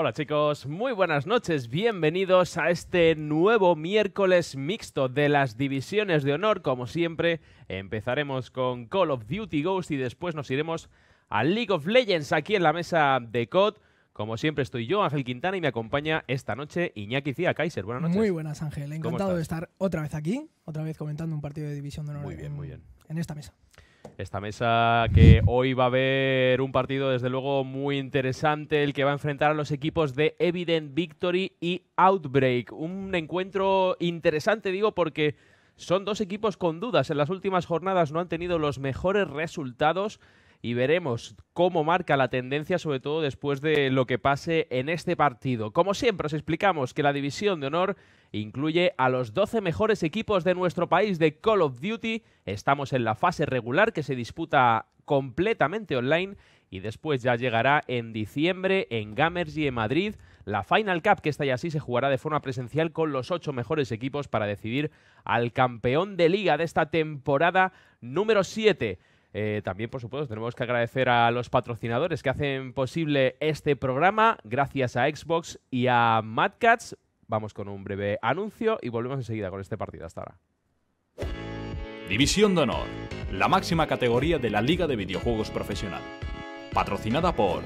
Hola chicos, muy buenas noches, bienvenidos a este nuevo miércoles mixto de las divisiones de honor. Como siempre, empezaremos con Call of Duty Ghost y después nos iremos a League of Legends aquí en la mesa de COD. Como siempre estoy yo, Ángel Quintana, y me acompaña esta noche Iñaki Cía Kaiser. Buenas noches. Muy buenas, Ángel. Encantado de estar otra vez aquí, otra vez comentando un partido de división de honor. Muy bien, muy bien. En esta mesa. Esta mesa que hoy va a haber un partido desde luego muy interesante, el que va a enfrentar a los equipos de Evident Victory y Outbreak. Un encuentro interesante, digo, porque son dos equipos con dudas. En las últimas jornadas no han tenido los mejores resultados y veremos cómo marca la tendencia, sobre todo después de lo que pase en este partido. Como siempre, os explicamos que la división de honor incluye a los 12 mejores equipos de nuestro país de Call of Duty. Estamos en la fase regular que se disputa completamente online y después ya llegará en diciembre en y en Madrid. La Final Cup, que esta ya así se jugará de forma presencial con los ocho mejores equipos para decidir al campeón de liga de esta temporada número 7. Eh, también, por supuesto, tenemos que agradecer a los patrocinadores que hacen posible este programa, gracias a Xbox y a Madcats. Vamos con un breve anuncio y volvemos enseguida con este partido. Hasta ahora. División de Honor, la máxima categoría de la Liga de Videojuegos Profesional. Patrocinada por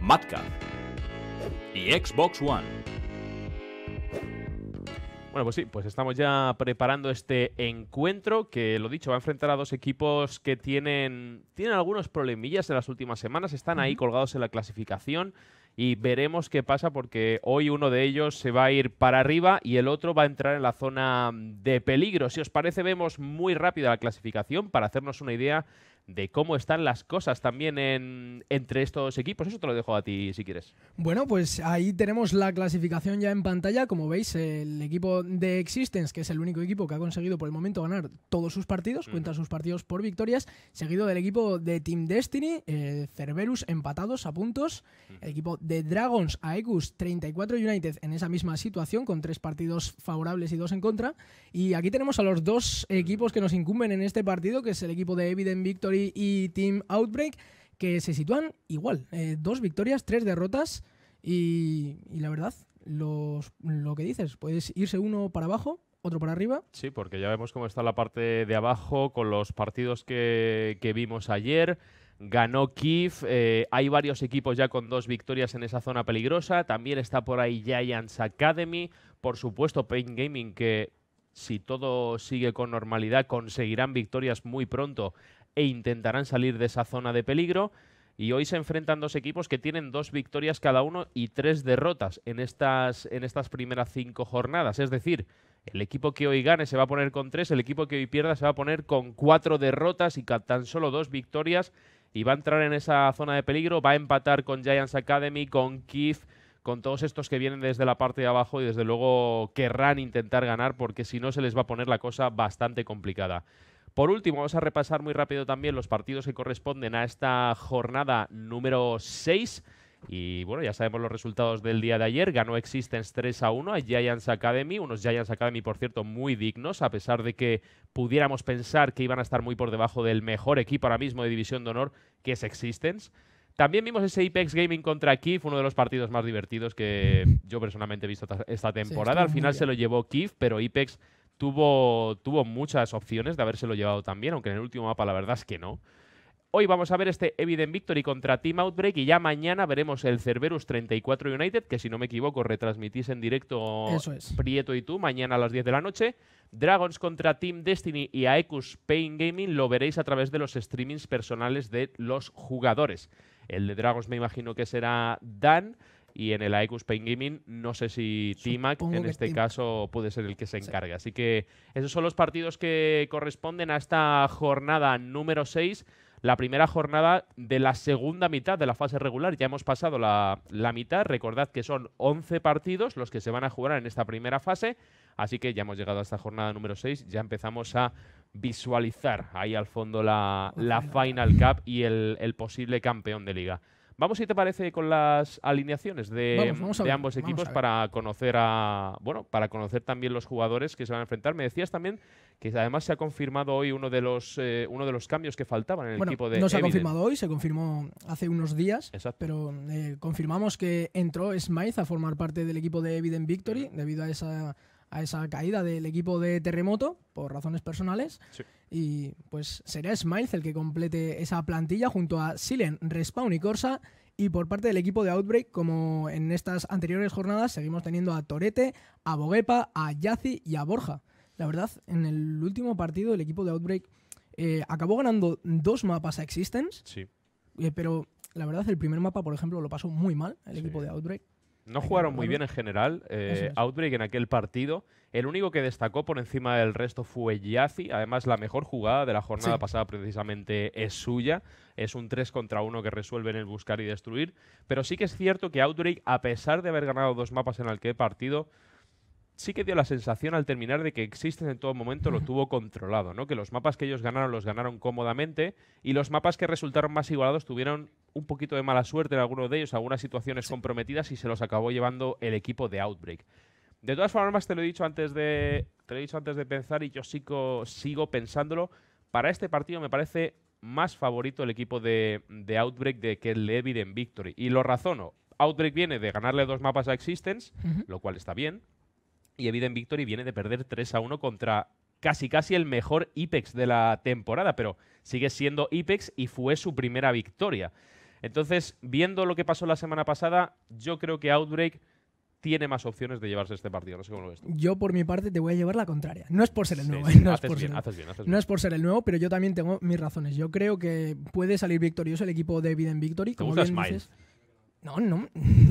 Madcats y Xbox One. Bueno, pues sí, pues estamos ya preparando este encuentro que, lo dicho, va a enfrentar a dos equipos que tienen, tienen algunos problemillas en las últimas semanas, están ahí colgados en la clasificación y veremos qué pasa porque hoy uno de ellos se va a ir para arriba y el otro va a entrar en la zona de peligro. Si os parece, vemos muy rápida la clasificación para hacernos una idea de cómo están las cosas también en, entre estos equipos. Eso te lo dejo a ti si quieres. Bueno, pues ahí tenemos la clasificación ya en pantalla. Como veis, el equipo de Existence, que es el único equipo que ha conseguido por el momento ganar todos sus partidos, cuenta sus partidos por victorias, seguido del equipo de Team Destiny, eh, Cerberus empatados a puntos, el equipo de Dragons, Aegus, 34 United en esa misma situación, con tres partidos favorables y dos en contra. Y aquí tenemos a los dos equipos que nos incumben en este partido, que es el equipo de Evident Victory y Team Outbreak, que se sitúan igual. Eh, dos victorias, tres derrotas y, la verdad, los, lo que dices, puedes irse uno para abajo otro para arriba. Sí, porque ya vemos cómo está la parte de abajo con los partidos que, vimos ayer. Ganó Kiev, eh, hay varios equipos ya con dos victorias en esa zona peligrosa. También está por ahí Giants Academy. Por supuesto, Pain Gaming, que si todo sigue con normalidad, conseguirán victorias muy pronto e intentarán salir de esa zona de peligro. Y hoy se enfrentan dos equipos que tienen dos victorias cada uno y tres derrotas en estas, en estas primeras cinco jornadas. Es decir, el equipo que hoy gane se va a poner con tres, el equipo que hoy pierda se va a poner con cuatro derrotas y tan solo dos victorias. Y va a entrar en esa zona de peligro, va a empatar con Giants Academy, con Keith con todos estos que vienen desde la parte de abajo y desde luego querrán intentar ganar porque si no se les va a poner la cosa bastante complicada. Por último, vamos a repasar muy rápido también los partidos que corresponden a esta jornada número 6. Y bueno, ya sabemos los resultados del día de ayer. Ganó Existence 3 a 1 a Giants Academy. Unos Giants Academy, por cierto, muy dignos, a pesar de que pudiéramos pensar que iban a estar muy por debajo del mejor equipo ahora mismo de División de Honor, que es Existence. También vimos ese IPEX Gaming contra Kiev, uno de los partidos más divertidos que yo personalmente he visto esta temporada. Al final se lo llevó Kif, pero IPEX tuvo, tuvo muchas opciones de habérselo llevado también, aunque en el último mapa la verdad es que no. Hoy vamos a ver este Evident Victory contra Team Outbreak y ya mañana veremos el Cerberus 34 United, que si no me equivoco retransmitís en directo Prieto y tú mañana a las 10 de la noche. Dragons contra Team Destiny y Aekus Pain Gaming lo veréis a través de los streamings personales de los jugadores. El de Dragons me imagino que será Dan y en el Aegus Pain Gaming no sé si Timac en este caso puede ser el que se encargue. Así que esos son los partidos que corresponden a esta jornada número 6 la primera jornada de la segunda mitad de la fase regular. Ya hemos pasado la, mitad. Recordad que son 11 partidos los que se van a jugar en esta primera fase. Así que ya hemos llegado a esta jornada número 6. Ya empezamos a visualizar ahí al fondo la, Final Cup y el, el posible campeón de liga. Vamos, si te parece, con las alineaciones de, de ambos equipos para conocer a. Bueno, para conocer también los jugadores que se van a enfrentar. Me decías también que además se ha confirmado hoy uno de los eh, uno de los cambios que faltaban en el equipo de. No se ha confirmado hoy, se confirmó hace unos días. Pero eh, confirmamos que entró Smythe a formar parte del equipo de Evident Victory debido a esa a esa caída del equipo de Terremoto por razones personales. Y pues será Smiles el que complete esa plantilla junto a Silen, Respawn y Corsa. Y por parte del equipo de Outbreak, como en estas anteriores jornadas, seguimos teniendo a Torete, a Boguepa, a Yazi y a Borja. La verdad, en el último partido el equipo de Outbreak eh, acabó ganando dos mapas a Existence. Sí. Eh, pero la verdad, el primer mapa, por ejemplo, lo pasó muy mal el equipo de Outbreak. No jugaron muy bien en general. Eh, Outbreak en aquel partido. El único que destacó por encima del resto fue Yazi. Además, la mejor jugada de la jornada pasada precisamente es suya. Es un 3 contra 1 que resuelven el buscar y destruir. Pero sí que es cierto que Outbreak, a pesar de haber ganado dos mapas en aquel partido, sí que dio la sensación al terminar de que Existence en todo momento lo tuvo controlado, ¿no? Que los mapas que ellos ganaron los ganaron cómodamente y los mapas que resultaron más igualados tuvieron un poquito de mala suerte en algunos de ellos, algunas situaciones comprometidas y se los acabó llevando el equipo de Outbreak. De todas formas, te lo he dicho antes de, te lo he dicho antes de pensar y yo sigo, sigo pensándolo. Para este partido me parece más favorito el equipo de, Outbreak de que el Evident Victory. Y lo razono. Outbreak viene de ganarle dos mapas a Existence, lo cual está bien, y Eviden Victory viene de perder 3 a 1 contra casi casi el mejor IPEX de la temporada, pero sigue siendo IPEX y fue su primera victoria. Entonces, viendo lo que pasó la semana pasada, yo creo que Outbreak tiene más opciones de llevarse este partido. sé lo ves tú. Yo, por mi parte, te voy a llevar la contraria. No es por ser el nuevo. no, es por ser el nuevo, pero yo también tengo mis razones. Yo creo que puede salir victorioso el equipo de Eviden Victory. como no,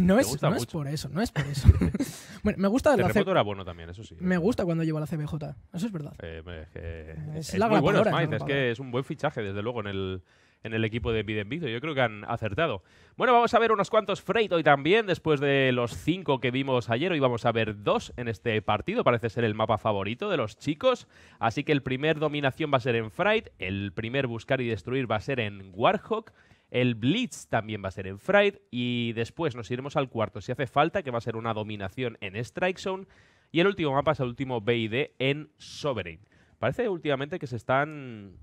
no, es, por eso, no es por eso. bueno, me gusta la bueno también, eso sí. ¿eh? Me gusta cuando lleva la CBJ, eso es verdad. Eh, es, la muy bueno es, que es un buen fichaje, desde luego, en el, en el equipo de Bidenvito. Yo creo que han acertado. Bueno, vamos a ver unos cuantos Freight hoy también, después de los cinco que vimos ayer. Hoy vamos a ver dos en este partido, parece ser el mapa favorito de los chicos. Así que el primer dominación va a ser en Freight, el primer buscar y destruir va a ser en Warhawk el Blitz también va a ser en Fright. y después nos iremos al cuarto si hace falta, que va a ser una dominación en Strike Zone. Y el último mapa es el último BID en Sovereign. Parece últimamente que se están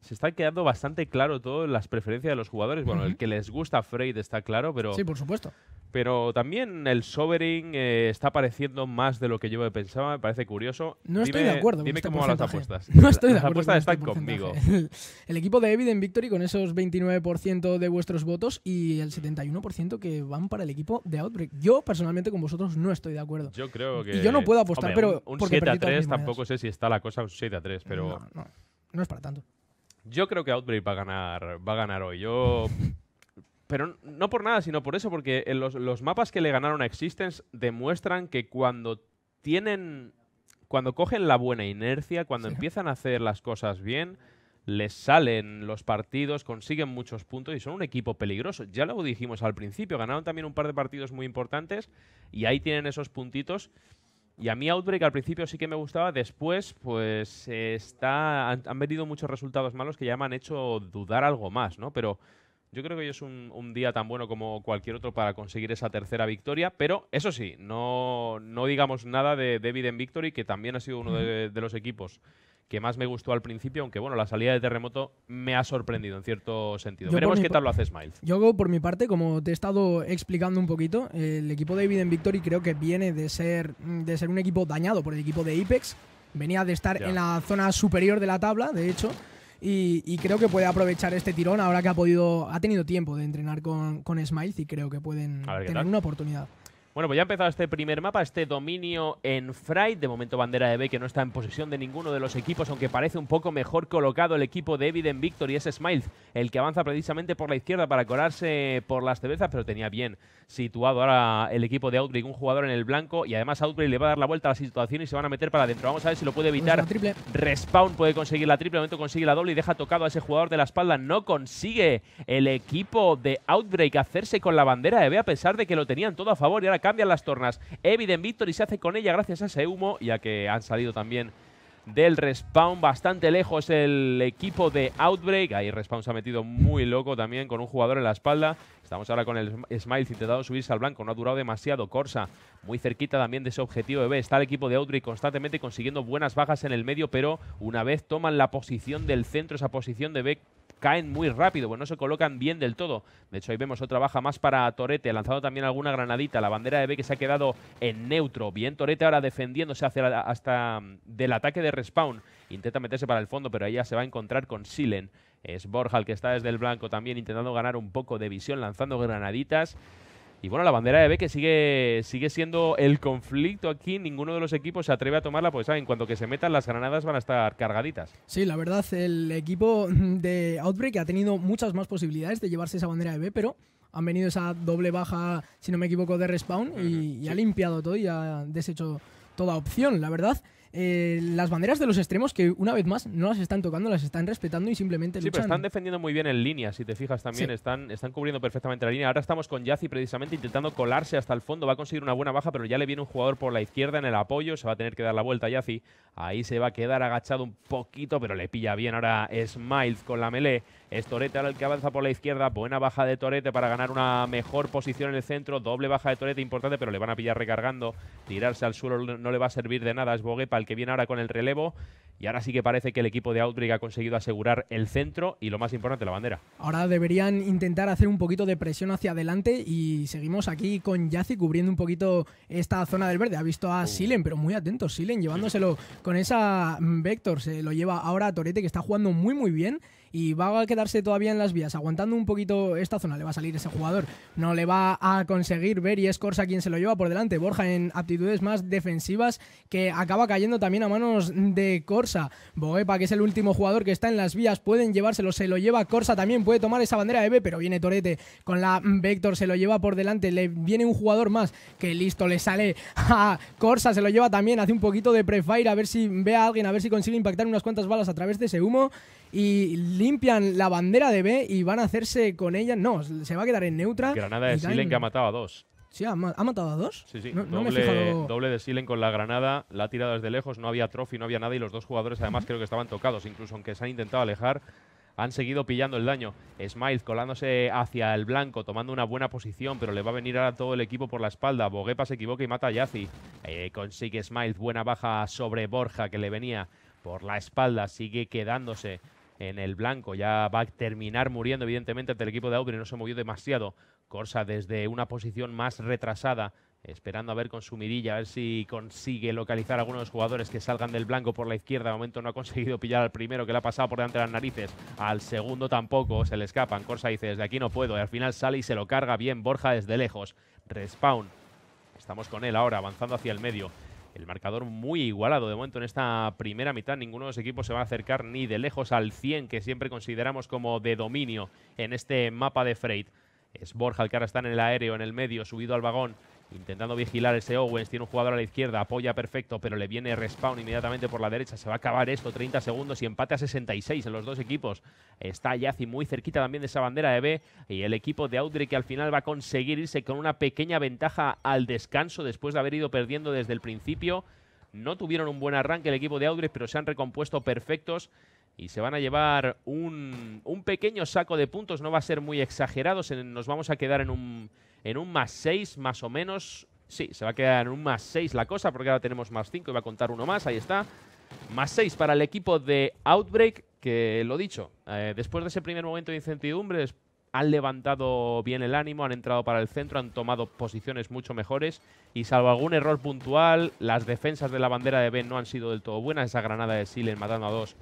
se está quedando bastante claro todo las preferencias de los jugadores. Bueno, el que les gusta Freid está claro, pero. Sí, por supuesto. Pero también el Sovereign eh, está apareciendo más de lo que yo pensaba, me parece curioso. No estoy de acuerdo. dime este cómo van las apuestas. No estoy de acuerdo. Las apuestas este están conmigo. El equipo de Evident Victory con esos 29% de vuestros votos y el 71% que van para el equipo de Outbreak. Yo personalmente con vosotros no estoy de acuerdo. Yo creo que. Y yo no puedo apostar, pero. Un, 7 a 3, tampoco sé si está la cosa un 7 a 3, pero. No, no, no es para tanto. Yo creo que Outbreak va a ganar, va a ganar hoy. Yo. Pero no por nada, sino por eso, porque los, mapas que le ganaron a Existence demuestran que cuando tienen. Cuando cogen la buena inercia, cuando empiezan a hacer las cosas bien, les salen los partidos, consiguen muchos puntos y son un equipo peligroso. Ya lo dijimos al principio, ganaron también un par de partidos muy importantes y ahí tienen esos puntitos y a mí Outbreak al principio sí que me gustaba, después pues está han, venido muchos resultados malos que ya me han hecho dudar algo más, ¿no? Pero yo creo que hoy es un, día tan bueno como cualquier otro para conseguir esa tercera victoria, pero eso sí, no, digamos nada de David en Victory, que también ha sido uno de, de los equipos que más me gustó al principio, aunque bueno, la salida de terremoto me ha sorprendido en cierto sentido. Veremos qué tal lo hace Smile. Yo, por mi parte, como te he estado explicando un poquito, el equipo de en Victory creo que viene de ser, de ser un equipo dañado por el equipo de Ipex. Venía de estar en la zona superior de la tabla, de hecho. Y, creo que puede aprovechar este tirón ahora que ha podido ha tenido tiempo de entrenar con, con y creo que pueden tener una oportunidad. Bueno, pues ya ha empezado este primer mapa, este dominio en Fright. De momento bandera de B que no está en posesión de ninguno de los equipos, aunque parece un poco mejor colocado el equipo de Victor Victory. Es Smile el que avanza precisamente por la izquierda para colarse por las cervezas, pero tenía bien situado ahora el equipo de Outbreak, un jugador en el blanco. Y además Outbreak le va a dar la vuelta a la situación y se van a meter para adentro. Vamos a ver si lo puede pues evitar. Triple. Respawn puede conseguir la triple, de momento consigue la doble y deja tocado a ese jugador de la espalda. No consigue el equipo de Outbreak hacerse con la bandera de B a pesar de que lo tenían todo a favor y ahora cambian las tornas. Eviden y se hace con ella gracias a ese humo ya que han salido también del respawn. Bastante lejos el equipo de Outbreak. Ahí respawn se ha metido muy loco también con un jugador en la espalda. Estamos ahora con el Smile intentando subirse al blanco. No ha durado demasiado. Corsa muy cerquita también de ese objetivo de B. Está el equipo de Outbreak constantemente consiguiendo buenas bajas en el medio, pero una vez toman la posición del centro, esa posición de B caen muy rápido, pues no se colocan bien del todo. De hecho, ahí vemos otra baja más para Torete, lanzado también alguna granadita. La bandera de B que se ha quedado en neutro. Bien, Torete ahora defendiéndose hasta mm, del ataque de respawn. Intenta meterse para el fondo, pero ahí ya se va a encontrar con Silen. Es Borja que está desde el blanco también intentando ganar un poco de visión, lanzando granaditas. Y bueno, la bandera de B que sigue, sigue siendo el conflicto aquí. Ninguno de los equipos se atreve a tomarla, pues saben, cuanto que se metan las granadas van a estar cargaditas. Sí, la verdad, el equipo de Outbreak ha tenido muchas más posibilidades de llevarse esa bandera de B, pero han venido esa doble baja, si no me equivoco, de respawn y ha limpiado todo y ha deshecho toda opción, la verdad. Eh, las banderas de los extremos que una vez más no las están tocando, las están respetando y simplemente sí, pero están defendiendo muy bien en línea, si te fijas también, están, cubriendo perfectamente la línea. Ahora estamos con Yazi precisamente intentando colarse hasta el fondo, va a conseguir una buena baja, pero ya le viene un jugador por la izquierda en el apoyo, se va a tener que dar la vuelta a Ahí se va a quedar agachado un poquito, pero le pilla bien ahora Smiles con la melee. Es Torete ahora el que avanza por la izquierda. Buena baja de Torete para ganar una mejor posición en el centro. Doble baja de Torete importante, pero le van a pillar recargando. Tirarse al suelo no le va a servir de nada. Es Boguepa el que viene ahora con el relevo. Y ahora sí que parece que el equipo de Outbreak ha conseguido asegurar el centro y lo más importante, la bandera. Ahora deberían intentar hacer un poquito de presión hacia adelante y seguimos aquí con Yazi cubriendo un poquito esta zona del verde. Ha visto a Silen, pero muy atento Silen, llevándoselo con esa mm, Vector. Se lo lleva ahora a Torete que está jugando muy muy bien y va a quedarse todavía en las vías, aguantando un poquito esta zona, le va a salir ese jugador, no le va a conseguir ver y es Corsa quien se lo lleva por delante, Borja en aptitudes más defensivas que acaba cayendo también a manos de Corsa, Boepa que es el último jugador que está en las vías, pueden llevárselo, se lo lleva Corsa también, puede tomar esa bandera de B pero viene Torete con la Vector, se lo lleva por delante, le viene un jugador más que listo, le sale a Corsa, se lo lleva también, hace un poquito de prefire a ver si ve a alguien, a ver si consigue impactar unas cuantas balas a través de ese humo y limpian la bandera de B y van a hacerse con ella. No, se va a quedar en neutra. Granada de Silen que ha matado a dos. Sí, ha, matado a dos. Sí, sí, doble, de Silen con la granada, la ha tirado desde lejos, no había trophy, no había nada y los dos jugadores además creo que estaban tocados, incluso aunque se han intentado alejar, han seguido pillando el daño. Smile colándose hacia el blanco, tomando una buena posición, pero le va a venir ahora todo el equipo por la espalda. Boguepa se equivoca y mata a Yazi. Eh, consigue Smile buena baja sobre Borja que le venía por la espalda, sigue quedándose en el blanco. Ya va a terminar muriendo, evidentemente, ante el equipo de Aubry, No se movió demasiado. Corsa desde una posición más retrasada, esperando a ver con su mirilla, a ver si consigue localizar a algunos jugadores que salgan del blanco por la izquierda. De momento no ha conseguido pillar al primero, que le ha pasado por delante de las narices. Al segundo tampoco, se le escapan. Corsa dice, desde aquí no puedo. Y al final sale y se lo carga bien Borja desde lejos. Respawn. Estamos con él ahora, avanzando hacia el medio. El marcador muy igualado de momento en esta primera mitad. Ninguno de los equipos se va a acercar ni de lejos al 100 que siempre consideramos como de dominio en este mapa de Freight. Es Borja el que ahora está en el aéreo, en el medio, subido al vagón. Intentando vigilar ese Owens, tiene un jugador a la izquierda, apoya perfecto, pero le viene respawn inmediatamente por la derecha. Se va a acabar esto, 30 segundos y empate a 66 en los dos equipos. Está Yazi muy cerquita también de esa bandera de B y el equipo de Audrey que al final va a conseguir irse con una pequeña ventaja al descanso después de haber ido perdiendo desde el principio. No tuvieron un buen arranque el equipo de Audrey, pero se han recompuesto perfectos y se van a llevar un, pequeño saco de puntos, no va a ser muy exagerado, nos vamos a quedar en un, en un más 6 más o menos. Sí, se va a quedar en un más 6 la cosa porque ahora tenemos más 5 y va a contar uno más, ahí está. Más 6 para el equipo de Outbreak, que lo dicho, eh, después de ese primer momento de incertidumbre, han levantado bien el ánimo, han entrado para el centro, han tomado posiciones mucho mejores y salvo algún error puntual, las defensas de la bandera de Ben no han sido del todo buenas, esa granada de Silen matando a dos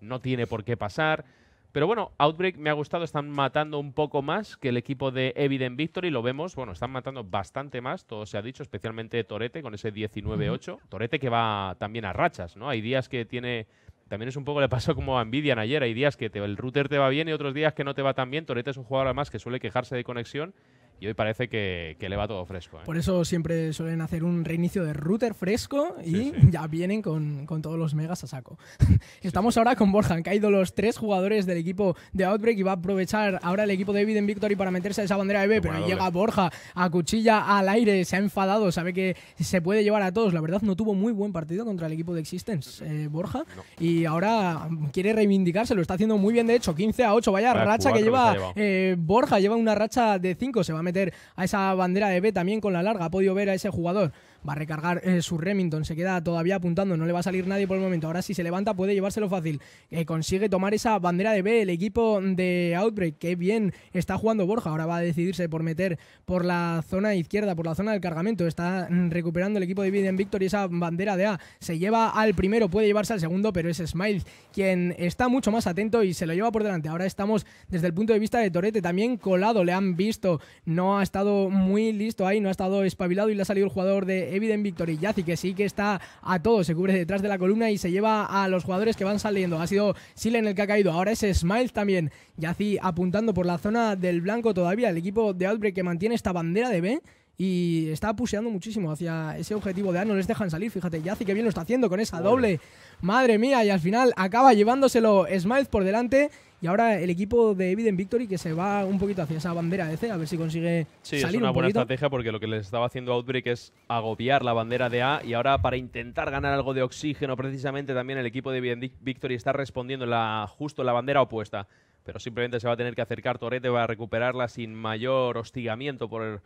no tiene por qué pasar. Pero bueno, Outbreak me ha gustado, están matando un poco más que el equipo de Evident Victory, lo vemos, bueno, están matando bastante más, todo se ha dicho, especialmente Torete con ese 19-8. Torete que va también a rachas, ¿no? Hay días que tiene, también es un poco le pasó como a Nvidia ayer, hay días que el router te va bien y otros días que no te va tan bien. Torete es un jugador además que suele quejarse de conexión y hoy parece que, le va todo fresco. ¿eh? Por eso siempre suelen hacer un reinicio de router fresco y ya vienen con, todos los megas a saco. Estamos ahora con Borja, han caído los tres jugadores del equipo de Outbreak y va a aprovechar ahora el equipo de Eviden Victory para meterse a esa bandera de B, pero llega Borja a cuchilla al aire, se ha enfadado, sabe que se puede llevar a todos. La verdad no tuvo muy buen partido contra el equipo de Existence, eh, Borja, y ahora quiere reivindicarse, lo está haciendo muy bien de hecho, 15 a 8, vaya, racha que lleva eh, Borja, lleva una racha de 5, se va a meter a esa bandera de B también con la larga. Ha podido ver a ese jugador va a recargar eh, su Remington, se queda todavía apuntando, no le va a salir nadie por el momento. Ahora si se levanta puede llevárselo fácil. Eh, consigue tomar esa bandera de B el equipo de Outbreak, que bien está jugando Borja. Ahora va a decidirse por meter por la zona izquierda, por la zona del cargamento. Está mm, recuperando el equipo de Biden Victory esa bandera de A. Se lleva al primero, puede llevarse al segundo, pero es Smile quien está mucho más atento y se lo lleva por delante. Ahora estamos desde el punto de vista de Torete también colado, le han visto, no ha estado muy listo ahí, no ha estado espabilado y le ha salido el jugador de Evident Victory. Yazi que sí que está a todo, se cubre detrás de la columna y se lleva a los jugadores que van saliendo. Ha sido Silen el que ha caído, ahora es Smile también. Yazi apuntando por la zona del blanco todavía. El equipo de Outbreak que mantiene esta bandera de B y está puseando muchísimo hacia ese objetivo de A, ah, no les dejan salir, fíjate, Yazi que bien lo está haciendo con esa doble, madre mía, y al final acaba llevándoselo Smile por delante y ahora el equipo de Evident Victory que se va un poquito hacia esa bandera de C, a ver si consigue sí, es una buena estrategia porque lo que les estaba haciendo Outbreak es agobiar la bandera de A y ahora para intentar ganar algo de oxígeno precisamente también el equipo de Evident Victory está respondiendo la, justo la bandera opuesta. Pero simplemente se va a tener que acercar Torete va a recuperarla sin mayor hostigamiento por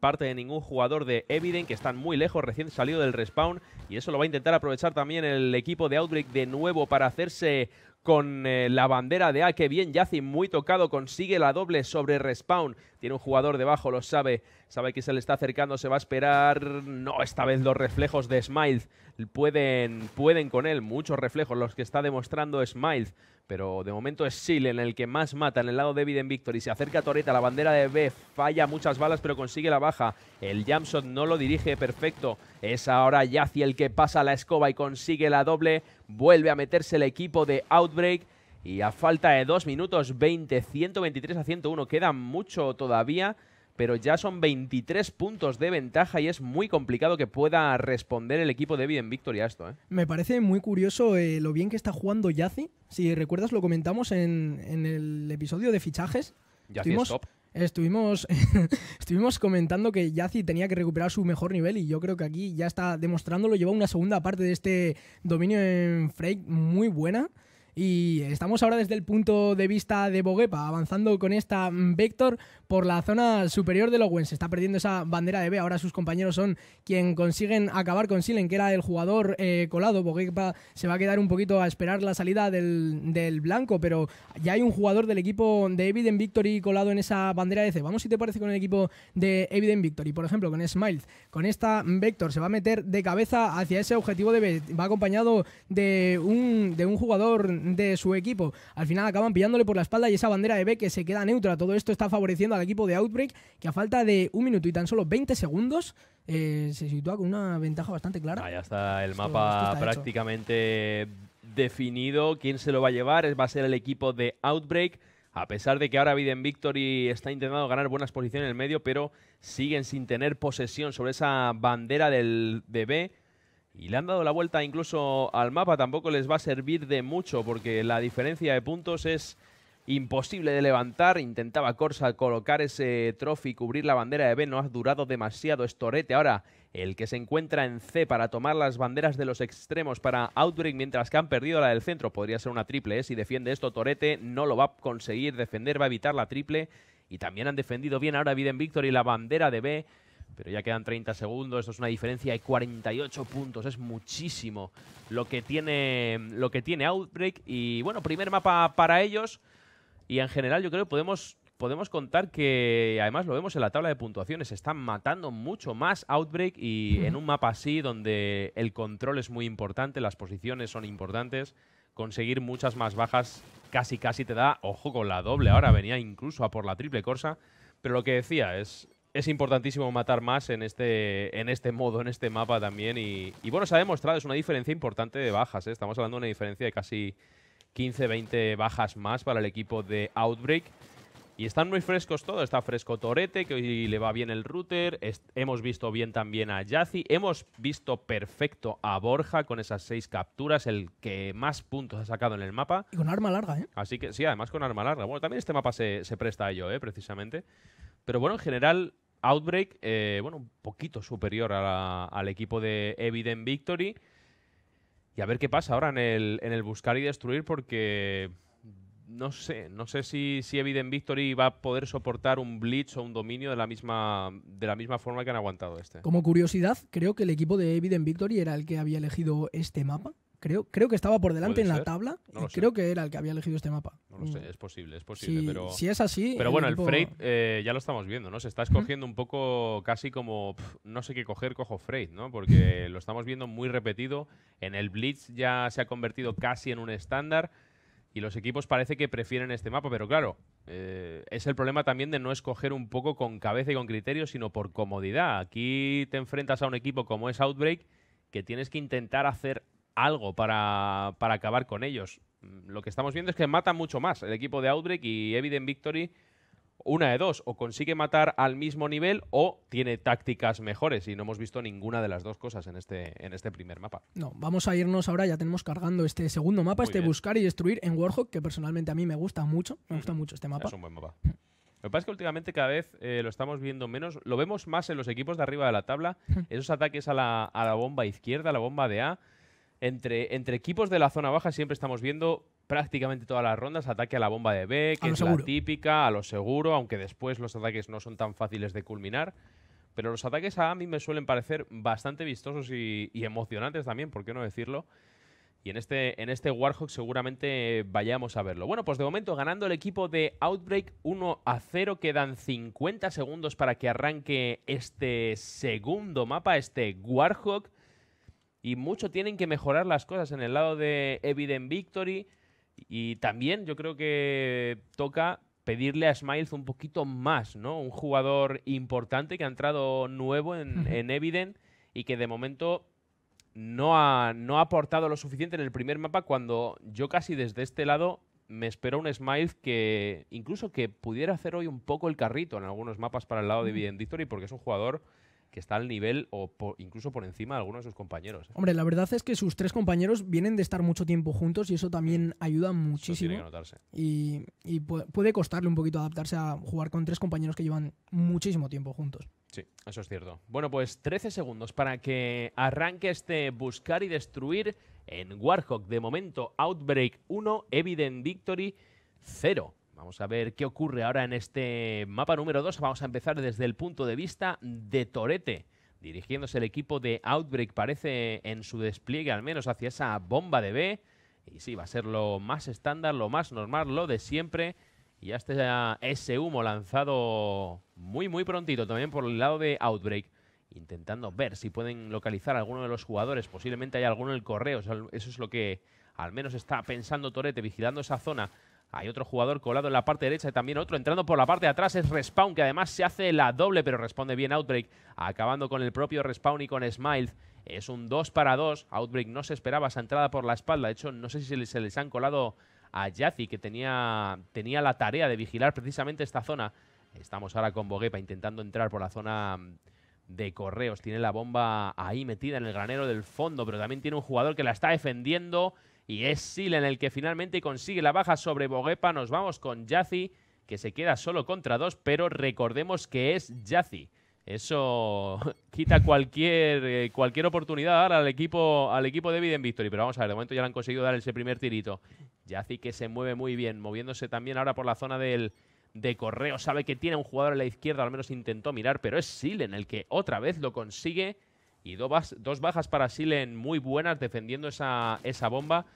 parte de ningún jugador de Evident, que están muy lejos, recién salido del respawn, y eso lo va a intentar aprovechar también el equipo de Outbreak de nuevo para hacerse con eh, la bandera de A. Ah, que bien, Yacin, muy tocado, consigue la doble sobre Respawn. Tiene un jugador debajo, lo sabe. Sabe que se le está acercando, se va a esperar. No, esta vez los reflejos de Smile pueden, pueden con él. Muchos reflejos los que está demostrando Smile pero de momento es Chile en el que más mata en el lado de en Victory. Se acerca Torreta. la bandera de B, falla muchas balas, pero consigue la baja. El Jamson no lo dirige perfecto. Es ahora Yazi el que pasa la escoba y consigue la doble. Vuelve a meterse el equipo de Outbreak. Y a falta de 2 minutos 20, 123 a 101, queda mucho todavía pero ya son 23 puntos de ventaja y es muy complicado que pueda responder el equipo de en Victory a esto. ¿eh? Me parece muy curioso eh, lo bien que está jugando Yazi. Si recuerdas, lo comentamos en, el episodio de fichajes. Estuvimos, estuvimos comentando que Yazi tenía que recuperar su mejor nivel y yo creo que aquí ya está demostrándolo. Lleva una segunda parte de este dominio en Freight muy buena. Y estamos ahora desde el punto de vista de Boguepa, avanzando con esta mm, Vector por la zona superior de Loguen. Se está perdiendo esa bandera de B. Ahora sus compañeros son quien consiguen acabar con Silen, que era el jugador eh, colado. Boguepa se va a quedar un poquito a esperar la salida del, blanco, pero ya hay un jugador del equipo de Evident Victory colado en esa bandera de C. Vamos si te parece con el equipo de Evident Victory, por ejemplo, con Smiles. Con esta mm, Vector se va a meter de cabeza hacia ese objetivo de B. Va acompañado de un, de un jugador mm, de su equipo. Al final acaban pillándole por la espalda y esa bandera de B que se queda neutra. Todo esto está favoreciendo al equipo de Outbreak, que a falta de un minuto y tan solo 20 segundos eh, se sitúa con una ventaja bastante clara. Ahí está el mapa prácticamente definido. ¿Quién se lo va a llevar? Va a ser el equipo de Outbreak. A pesar de que ahora Viden Victory está intentando ganar buenas posiciones en el medio, pero siguen sin tener posesión sobre esa bandera del, de B y le han dado la vuelta incluso al mapa, tampoco les va a servir de mucho porque la diferencia de puntos es imposible de levantar. Intentaba Corsa colocar ese y cubrir la bandera de B, no ha durado demasiado. Torete ahora el que se encuentra en C para tomar las banderas de los extremos para Outbreak, mientras que han perdido la del centro. Podría ser una triple, ¿eh? si defiende esto Torete, no lo va a conseguir defender, va a evitar la triple. Y también han defendido bien ahora Viden Victory la bandera de B pero ya quedan 30 segundos, esto es una diferencia de 48 puntos, es muchísimo lo que tiene, lo que tiene Outbreak. Y bueno, primer mapa para ellos. Y en general yo creo que podemos, podemos contar que, además lo vemos en la tabla de puntuaciones, están matando mucho más Outbreak y en un mapa así donde el control es muy importante, las posiciones son importantes, conseguir muchas más bajas casi casi te da, ojo con la doble, ahora venía incluso a por la triple corsa, pero lo que decía es, es importantísimo matar más en este, en este modo, en este mapa también. Y, bueno, se ha demostrado, es una diferencia importante de bajas. ¿eh? Estamos hablando de una diferencia de casi 15, 20 bajas más para el equipo de Outbreak. Y están muy frescos todos. Está fresco Torete, que hoy le va bien el router. hemos visto bien también a Yazi. Hemos visto perfecto a Borja con esas seis capturas, el que más puntos ha sacado en el mapa. Y con arma larga, ¿eh? Así que sí, además con arma larga. Bueno, también este mapa se, se presta a ello, ¿eh? Precisamente. Pero bueno, en general, Outbreak, eh, bueno, un poquito superior al equipo de Evident Victory. Y a ver qué pasa ahora en el, en el buscar y destruir, porque no sé, no sé si, si Evident Victory va a poder soportar un blitz o un dominio de la misma, de la misma forma que han aguantado este. Como curiosidad, creo que el equipo de Evident Victory era el que había elegido este mapa Creo, que estaba por delante en la tabla. creo que era el que había elegido este mapa. No lo mm. sé, es posible, es posible. Si, pero, es así. Pero bueno, el, Freight eh, ya lo estamos viendo, ¿no? Se está escogiendo un poco casi como no sé qué coger, cojo Freight, ¿no? Porque lo estamos viendo muy repetido. En el Blitz ya se ha convertido casi en un estándar. Y los equipos parece que prefieren este mapa, pero claro, eh, es el problema también de no escoger un poco con cabeza y con criterio, sino por comodidad. Aquí te enfrentas a un equipo como es Outbreak, que tienes que intentar hacer algo para, acabar con ellos. Mm, lo que estamos viendo es que mata mucho más el equipo de Outbreak y Evident Victory una de dos, o consigue matar al mismo nivel o tiene tácticas mejores y no hemos visto ninguna de las dos cosas en este, en este primer mapa. No, vamos a irnos ahora, ya tenemos cargando este segundo mapa, este buscar y destruir en Warhawk, que personalmente a mí me gusta mucho, me gusta mucho este mapa. Es un buen mapa. Lo que pasa es que últimamente cada vez eh, lo estamos viendo menos, lo vemos más en los equipos de arriba de la tabla, esos ataques a la, a la bomba izquierda, a la bomba de A, entre, equipos de la zona baja siempre estamos viendo prácticamente todas las rondas ataque a la bomba de B, que es la típica, a lo seguro, aunque después los ataques no son tan fáciles de culminar. Pero los ataques a, mí me suelen parecer bastante vistosos y, emocionantes también, ¿por qué no decirlo? Y en este, en este Warhawk seguramente vayamos a verlo. Bueno, pues de momento ganando el equipo de Outbreak 1 a 0. Quedan 50 segundos para que arranque este segundo mapa, este Warhawk y mucho tienen que mejorar las cosas en el lado de Evident Victory. Y también yo creo que toca pedirle a Smiles un poquito más, ¿no? Un jugador importante que ha entrado nuevo en, en Evident y que de momento no ha, no ha aportado lo suficiente en el primer mapa cuando yo casi desde este lado me espero un Smiles que incluso que pudiera hacer hoy un poco el carrito en algunos mapas para el lado de Evident Victory porque es un jugador que está al nivel o incluso por encima de algunos de sus compañeros. ¿eh? Hombre, la verdad es que sus tres compañeros vienen de estar mucho tiempo juntos y eso también ayuda muchísimo. Sí, tiene que notarse. Y, y puede costarle un poquito adaptarse a jugar con tres compañeros que llevan muchísimo tiempo juntos. Sí, eso es cierto. Bueno, pues 13 segundos para que arranque este buscar y destruir en Warhawk. De momento, Outbreak 1, Evident Victory 0. Vamos a ver qué ocurre ahora en este mapa número 2. Vamos a empezar desde el punto de vista de Torete. Dirigiéndose el equipo de Outbreak parece en su despliegue al menos hacia esa bomba de B. Y sí, va a ser lo más estándar, lo más normal, lo de siempre. Y ya está ese humo lanzado muy, muy prontito también por el lado de Outbreak. Intentando ver si pueden localizar a alguno de los jugadores. Posiblemente hay alguno en el correo. eso es lo que al menos está pensando Torete, vigilando esa zona. Hay otro jugador colado en la parte derecha y también otro entrando por la parte de atrás. Es Respawn, que además se hace la doble, pero responde bien Outbreak, acabando con el propio Respawn y con Smile. Es un 2 para 2. Outbreak no se esperaba esa entrada por la espalda. De hecho, no sé si se les han colado a Yazzi, que tenía, tenía la tarea de vigilar precisamente esta zona. Estamos ahora con Boguepa intentando entrar por la zona mm, de correos. Tiene la bomba ahí metida en el granero del fondo, pero también tiene un jugador que la está defendiendo y es Silen el que finalmente consigue la baja sobre Boguepa. Nos vamos con yazi que se queda solo contra dos, pero recordemos que es yazi Eso quita cualquier, eh, cualquier oportunidad al equipo, al equipo de Biden Victory. Pero vamos a ver, de momento ya le han conseguido dar ese primer tirito. Yazzi que se mueve muy bien, moviéndose también ahora por la zona del, de correo. Sabe que tiene un jugador a la izquierda, al menos intentó mirar, pero es Silen el que otra vez lo consigue y dos bajas para Silen muy buenas defendiendo esa, esa bomba.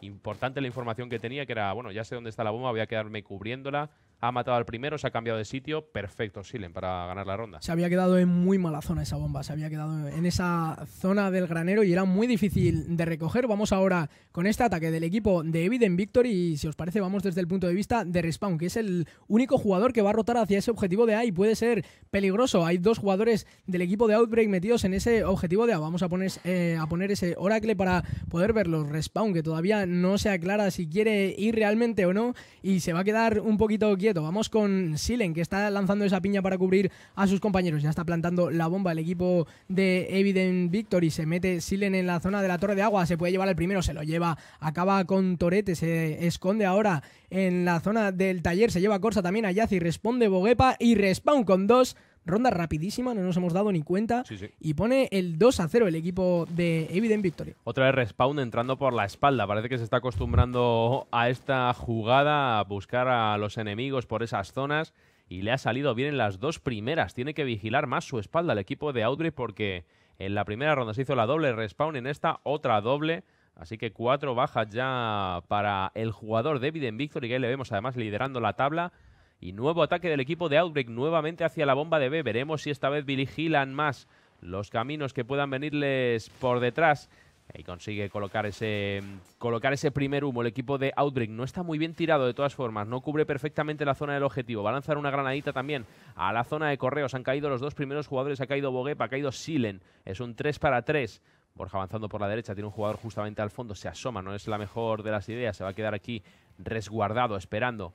Importante la información que tenía, que era, bueno, ya sé dónde está la bomba, voy a quedarme cubriéndola ha matado al primero, se ha cambiado de sitio, perfecto Silen para ganar la ronda. Se había quedado en muy mala zona esa bomba, se había quedado en esa zona del granero y era muy difícil de recoger. Vamos ahora con este ataque del equipo de Eviden Victory y si os parece vamos desde el punto de vista de Respawn, que es el único jugador que va a rotar hacia ese objetivo de A y puede ser peligroso. Hay dos jugadores del equipo de Outbreak metidos en ese objetivo de A. Vamos a poner, eh, a poner ese Oracle para poder verlo, Respawn, que todavía no se aclara si quiere ir realmente o no y se va a quedar un poquito quieto Vamos con Silen, que está lanzando esa piña para cubrir a sus compañeros. Ya está plantando la bomba el equipo de Evident Victory. Se mete Silen en la zona de la torre de agua. Se puede llevar el primero, se lo lleva. Acaba con Torete, se esconde ahora en la zona del taller. Se lleva Corsa también a Yazi. Responde Boguepa y respawn con dos. Ronda rapidísima, no nos hemos dado ni cuenta. Y pone el 2 a 0 el equipo de Evident Victory. Otra vez Respawn entrando por la espalda. Parece que se está acostumbrando a esta jugada, a buscar a los enemigos por esas zonas. Y le ha salido bien en las dos primeras. Tiene que vigilar más su espalda el equipo de Audrey porque en la primera ronda se hizo la doble Respawn, en esta otra doble. Así que cuatro bajas ya para el jugador de Evident Victory, que ahí le vemos además liderando la tabla y nuevo ataque del equipo de Outbreak, nuevamente hacia la bomba de B. Veremos si esta vez vigilan más los caminos que puedan venirles por detrás. Y consigue colocar ese, colocar ese primer humo. El equipo de Outbreak no está muy bien tirado de todas formas. No cubre perfectamente la zona del objetivo. Va a lanzar una granadita también a la zona de correos. Han caído los dos primeros jugadores. Ha caído Boguepa, ha caído Silen. Es un 3 para 3. Borja avanzando por la derecha. Tiene un jugador justamente al fondo. Se asoma. No es la mejor de las ideas. Se va a quedar aquí resguardado, esperando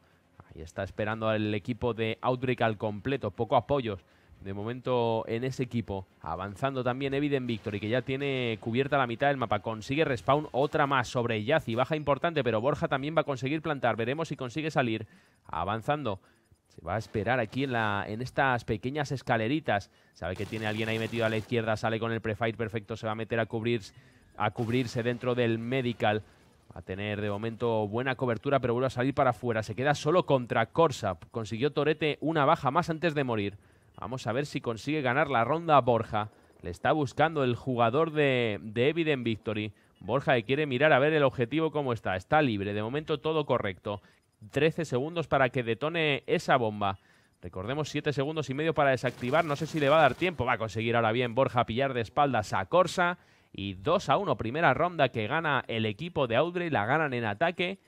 y está esperando al equipo de Outbreak al completo. Poco apoyos de momento en ese equipo. Avanzando también Eviden Victory, que ya tiene cubierta la mitad del mapa. Consigue respawn otra más sobre Yazi. Baja importante, pero Borja también va a conseguir plantar. Veremos si consigue salir. Avanzando. Se va a esperar aquí en, la, en estas pequeñas escaleritas. Sabe que tiene alguien ahí metido a la izquierda. Sale con el prefight perfecto. Se va a meter a, a cubrirse dentro del medical a tener de momento buena cobertura, pero vuelve a salir para afuera. Se queda solo contra Corsa. Consiguió Torete una baja más antes de morir. Vamos a ver si consigue ganar la ronda Borja. Le está buscando el jugador de, de Evident Victory. Borja que quiere mirar a ver el objetivo cómo está. Está libre. De momento todo correcto. 13 segundos para que detone esa bomba. Recordemos 7 segundos y medio para desactivar. No sé si le va a dar tiempo. Va a conseguir ahora bien Borja pillar de espaldas a Corsa y 2 a 1. Primera ronda que gana el equipo de Audrey, la ganan en ataque.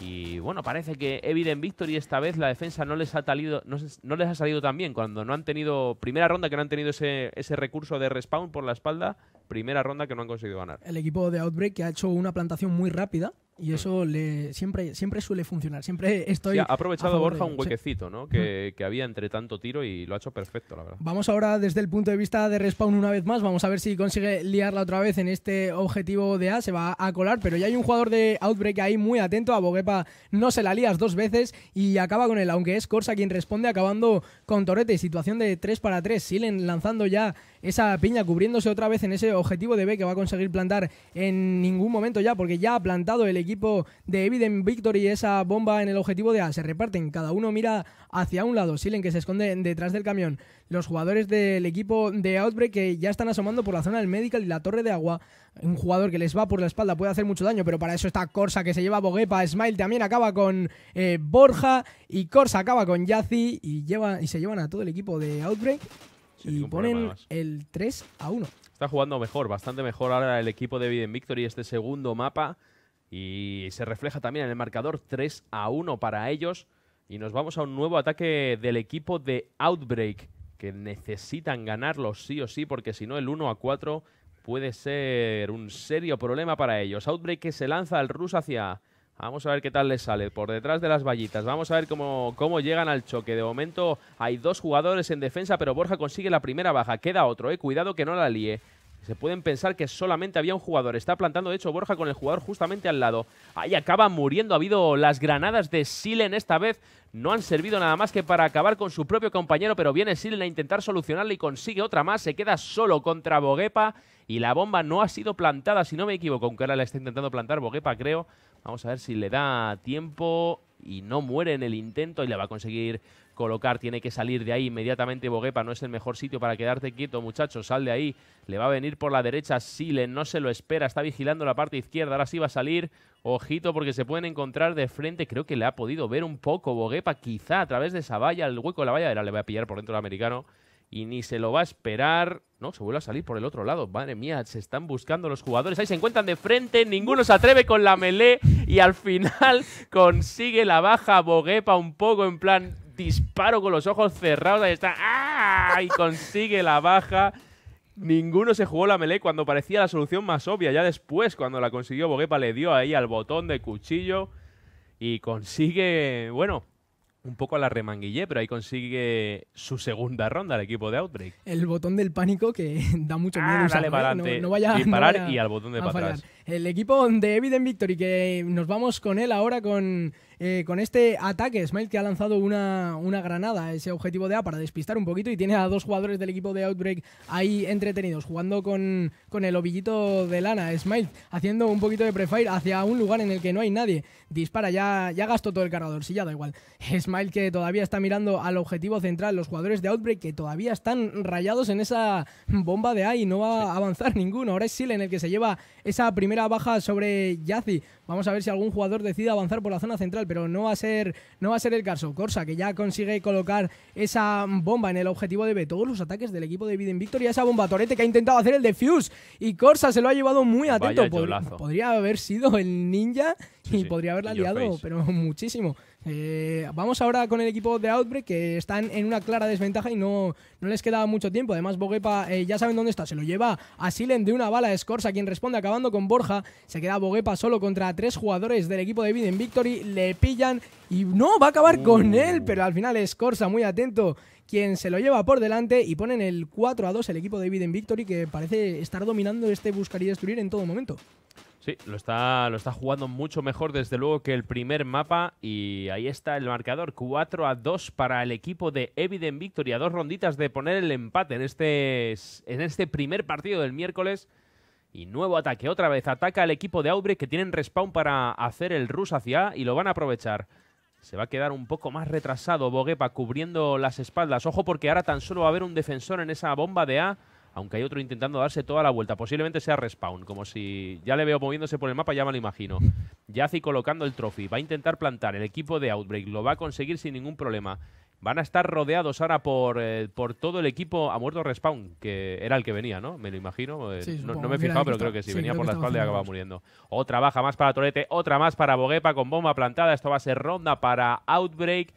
Y bueno, parece que Evident Victory esta vez la defensa no les ha, salido tan bien. Cuando no han tenido, primera ronda que no han tenido ese, ese recurso de respawn por la espalda, primera ronda que no han conseguido ganar. El equipo de Outbreak que ha hecho una plantación muy rápida y mm. eso le, siempre, siempre suele funcionar. Siempre estoy. ha aprovechado Borja un huequecito, ¿no? Que, había entre tanto tiro y lo ha hecho perfecto, la verdad. Vamos ahora desde el punto de vista de Respawn una vez más. Vamos a ver si consigue liarla otra vez en este objetivo de A. Se va a colar, pero ya hay un jugador de Outbreak ahí muy atento. A Boguepa no se la lías dos veces y acaba con él, aunque es Corsa quien responde, acabando con Torete. Situación de 3 para 3. Silen lanzando ya esa piña, cubriéndose otra vez en ese objetivo de B que va a conseguir plantar en ningún momento ya, porque ya ha plantado el equipo equipo de Evident Victory esa bomba en el objetivo de A. Se reparten, cada uno mira hacia un lado. Silen que se esconde detrás del camión. Los jugadores del equipo de Outbreak que ya están asomando por la zona del Medical y la torre de agua. Un jugador que les va por la espalda puede hacer mucho daño, pero para eso está Corsa que se lleva a Boguepa. Smile también acaba con eh, Borja y Corsa acaba con Yazi y, y se llevan a todo el equipo de Outbreak. y ponen el 3 a 1. Está jugando mejor, bastante mejor ahora el equipo de evident Victory este segundo mapa y se refleja también en el marcador 3 a 1 para ellos. Y nos vamos a un nuevo ataque del equipo de Outbreak, que necesitan ganarlo sí o sí, porque si no el 1 a 4 puede ser un serio problema para ellos. Outbreak que se lanza al Rus hacia... Vamos a ver qué tal les sale por detrás de las vallitas. Vamos a ver cómo, cómo llegan al choque. De momento hay dos jugadores en defensa, pero Borja consigue la primera baja. Queda otro, eh. Cuidado que no la líe. Se pueden pensar que solamente había un jugador. Está plantando, de hecho, Borja con el jugador justamente al lado. Ahí acaba muriendo. Ha habido las granadas de Silen esta vez. No han servido nada más que para acabar con su propio compañero, pero viene Silen a intentar solucionarle y consigue otra más. Se queda solo contra Boguepa y la bomba no ha sido plantada, si no me equivoco. Aunque ahora la está intentando plantar Boguepa, creo. Vamos a ver si le da tiempo y no muere en el intento y le va a conseguir colocar, tiene que salir de ahí inmediatamente. Boguepa no es el mejor sitio para quedarte quieto, muchachos. Sal de ahí, le va a venir por la derecha. Silen no se lo espera, está vigilando la parte izquierda. Ahora sí va a salir. Ojito, porque se pueden encontrar de frente. Creo que le ha podido ver un poco Boguepa, quizá a través de esa valla, el hueco de la valla. Era, le va a pillar por dentro el americano y ni se lo va a esperar. No, se vuelve a salir por el otro lado. Madre mía, se están buscando los jugadores. Ahí se encuentran de frente, ninguno se atreve con la melee y al final consigue la baja Boguepa un poco en plan, disparo con los ojos cerrados. Ahí está. ¡Ah! Y consigue la baja. Ninguno se jugó la melee cuando parecía la solución más obvia. Ya después, cuando la consiguió, Boguepa le dio ahí al botón de cuchillo y consigue, bueno, un poco a la remanguillé, pero ahí consigue su segunda ronda el equipo de Outbreak. El botón del pánico que da mucho miedo. Ah, ¿eh? disparar y al botón de para atrás. El equipo de Evident Victory, que nos vamos con él ahora con eh, con este ataque. Smile que ha lanzado una, una granada ese objetivo de A para despistar un poquito y tiene a dos jugadores del equipo de Outbreak ahí entretenidos, jugando con, con el ovillito de lana. Smile, haciendo un poquito de prefire hacia un lugar en el que no hay nadie dispara, ya, ya gastó todo el cargador, sí, ya da igual. Smile que todavía está mirando al objetivo central, los jugadores de Outbreak que todavía están rayados en esa bomba de A y no va a avanzar ninguno. Ahora es en el que se lleva esa primera baja sobre Yazi. Vamos a ver si algún jugador decide avanzar por la zona central, pero no va a ser, no va a ser el caso. Corsa que ya consigue colocar esa bomba en el objetivo de B. Todos los ataques del equipo de Biden victoria esa bomba Torete que ha intentado hacer el defuse y Corsa se lo ha llevado muy atento. podría haber sido el ninja y podría haber pero muchísimo. Eh, vamos ahora con el equipo de Outbreak, que están en una clara desventaja y no, no les queda mucho tiempo. Además, Boguepa eh, ya saben dónde está, se lo lleva a Silen de una bala. Scorsa quien responde acabando con Borja. Se queda Boguepa solo contra tres jugadores del equipo de Biden Victory. Le pillan y no, va a acabar con uh. él, pero al final Scorsa muy atento quien se lo lleva por delante y ponen el 4 a 2 el equipo de Eviden Victory que parece estar dominando este buscar y destruir en todo momento. Sí, lo está, lo está jugando mucho mejor desde luego que el primer mapa y ahí está el marcador 4 a 2 para el equipo de Evident Victoria. dos ronditas de poner el empate en este, en este primer partido del miércoles y nuevo ataque, otra vez ataca al equipo de Aubre que tienen respawn para hacer el rush hacia A y lo van a aprovechar se va a quedar un poco más retrasado Boguepa cubriendo las espaldas. Ojo porque ahora tan solo va a haber un defensor en esa bomba de A aunque hay otro intentando darse toda la vuelta. Posiblemente sea respawn, como si ya le veo moviéndose por el mapa, ya me lo imagino. Yazi colocando el trophy, va a intentar plantar el equipo de Outbreak, lo va a conseguir sin ningún problema. Van a estar rodeados ahora por, eh, todo el equipo. a muerto Respawn, que era el que venía, ¿no? Me lo imagino. Eh, no, me he fijado, pero creo que sí. venía por la espalda y acababa muriendo. Otra baja más para Torete, otra más para Boguepa con bomba plantada. Esto va a ser ronda para Outbreak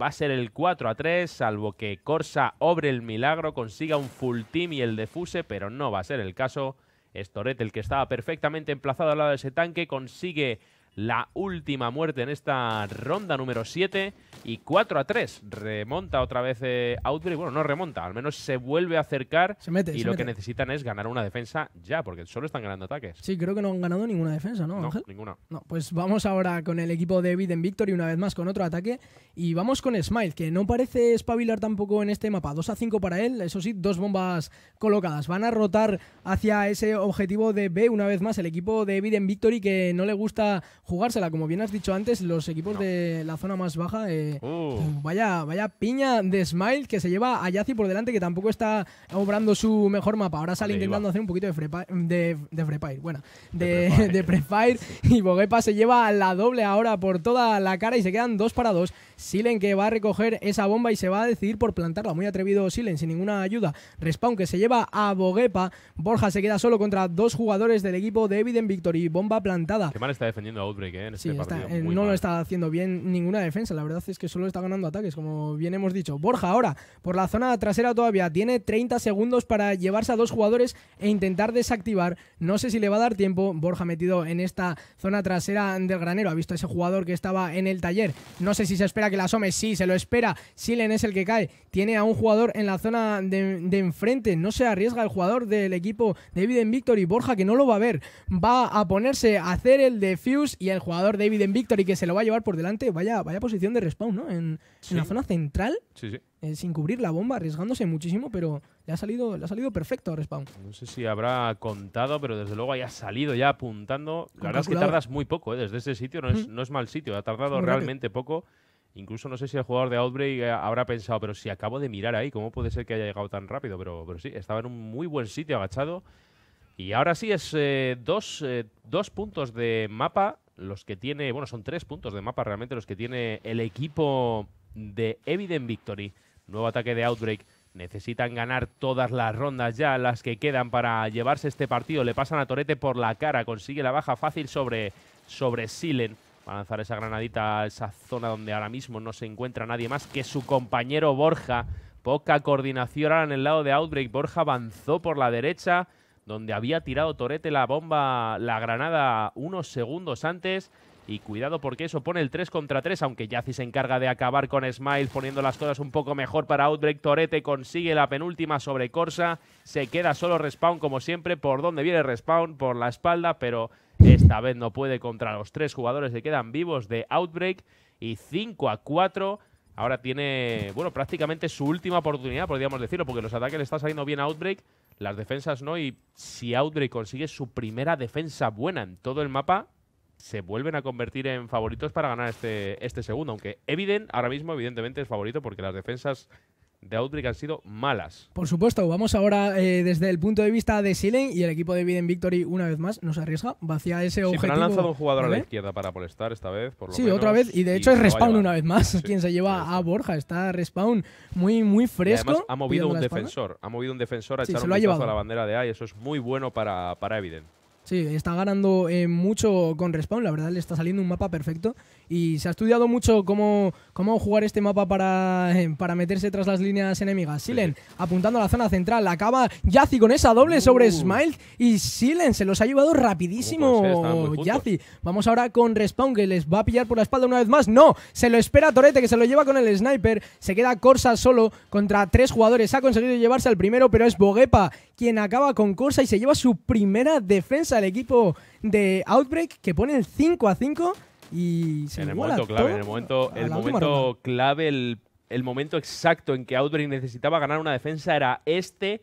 va a ser el 4 a 3, salvo que Corsa obre el milagro, consiga un full team y el defuse, pero no va a ser el caso. Storet, el que estaba perfectamente emplazado al lado de ese tanque, consigue la última muerte en esta ronda número 7 y 4 a 3. Remonta otra vez eh, Outbreak. Bueno, no remonta, al menos se vuelve a acercar. Se mete, y lo que necesitan es ganar una defensa ya, porque solo están ganando ataques. Sí, creo que no han ganado ninguna defensa, ¿no, no Ninguna. No, pues vamos ahora con el equipo de Eviden Victory, una vez más con otro ataque. Y vamos con Smile, que no parece espabilar tampoco en este mapa. 2 a 5 para él, eso sí, dos bombas colocadas. Van a rotar hacia ese objetivo de B una vez más el equipo de Eviden Victory, que no le gusta jugársela. Como bien has dicho antes, los equipos de la zona más baja, eh, uh. vaya, vaya piña de Smile que se lleva a Yazi por delante, que tampoco está obrando su mejor mapa. Ahora sale intentando hacer un poquito de Frepire, de, bueno, de, de, y Bogepa se lleva la doble ahora por toda la cara y se quedan dos para dos. Silen que va a recoger esa bomba y se va a decidir por plantarla. Muy atrevido Silen, sin ninguna ayuda. Respawn que se lleva a Bogepa. Borja se queda solo contra dos jugadores del equipo de Evident Victory. Bomba plantada. Qué mal está defendiendo ¿eh? Este eh, no lo está haciendo bien ninguna defensa. La verdad es que solo está ganando ataques, como bien hemos dicho. Borja ahora, por la zona trasera todavía, tiene 30 segundos para llevarse a dos jugadores e intentar desactivar. No sé si le va a dar tiempo. Borja metido en esta zona trasera del granero. Ha visto a ese jugador que estaba en el taller. No sé si se espera que la asome. Sí, se lo espera. Silen es el que cae. Tiene a un jugador en la zona de, enfrente. No se arriesga el jugador del equipo de David en Victory. Borja que no lo va a ver. Va a ponerse a hacer el defuse y el jugador David en Victory que se lo va a llevar por delante. Vaya, vaya posición de respawn, ¿no? En, la zona central, eh, sin cubrir la bomba, arriesgándose muchísimo, pero le ha salido, ha salido perfecto a respawn. No sé si habrá contado, pero desde luego haya salido ya apuntando. la verdad es que tardas muy poco, ¿eh? desde ese sitio mm. no es, mal sitio, ha tardado realmente poco. Incluso no sé si el jugador de Outbreak eh, habrá pensado, pero si acabo de mirar ahí, ¿cómo puede ser que haya llegado tan rápido? Pero, pero sí, estaba en un muy buen sitio agachado. Y ahora sí es dos, puntos de mapa los que tiene, bueno, son tres puntos de mapa realmente los que tiene el equipo de Evident Victory. Nuevo ataque de Outbreak. Necesitan ganar todas las rondas ya, las que quedan para llevarse este partido. Le pasan a Torete por la cara, consigue la baja fácil sobre, sobre Silen. Va a lanzar esa granadita a esa zona donde ahora mismo no se encuentra nadie más que su compañero Borja. Poca coordinación ahora en el lado de Outbreak. Borja avanzó por la derecha donde había tirado Torete la bomba, la granada unos segundos antes. Y cuidado porque eso pone el 3 contra 3, aunque Yazzi se encarga de acabar con Smile poniendo las cosas un poco mejor para Outbreak. Torete consigue la penúltima sobre Corsa, se queda solo Respawn como siempre, por donde viene Respawn, por la espalda, pero esta vez no puede contra los tres jugadores que quedan vivos de Outbreak y 5 a 4. Ahora tiene, bueno, prácticamente su última oportunidad, podríamos decirlo, porque los ataques le están saliendo bien a Outbreak, las defensas no, y si Audrey consigue su primera defensa buena en todo el mapa, se vuelven a convertir en favoritos para ganar este, este segundo. Aunque evident ahora mismo, evidentemente, es favorito porque las defensas de Outbreak han sido malas. Por supuesto, vamos ahora eh, desde el punto de vista de Silen y el equipo de Evident Victory una vez más nos arriesga, vacía ese sí, objetivo. Pero han lanzado un jugador a la izquierda para molestar esta vez, Sí, otra vez, y de hecho es Respawn una vez más quien se lleva a Borja, está Respawn muy, muy fresco. ha movido un defensor, ha movido un defensor a echar un vistazo a la bandera de A eso es muy bueno para, para Evident. Sí, está ganando eh, mucho con Respawn, la verdad le está saliendo un mapa perfecto y se ha estudiado mucho cómo, cómo jugar este mapa para, eh, meterse tras las líneas enemigas. Silen apuntando a la zona central, acaba Yazzi con esa doble sobre uh. Smile y Silen se los ha llevado rapidísimo Vamos ahora con Respawn que les va a pillar por la espalda una vez más. No, se lo espera Torete que se lo lleva con el sniper. Se queda Corsa solo contra tres jugadores. Ha conseguido llevarse al primero, pero es Boguepa quien acaba con Corsa y se lleva su primera defensa del equipo de Outbreak que pone el 5 a 5 y en el momento clave, en el momento, clave, el, momento exacto en que Outbreak necesitaba ganar una defensa era este.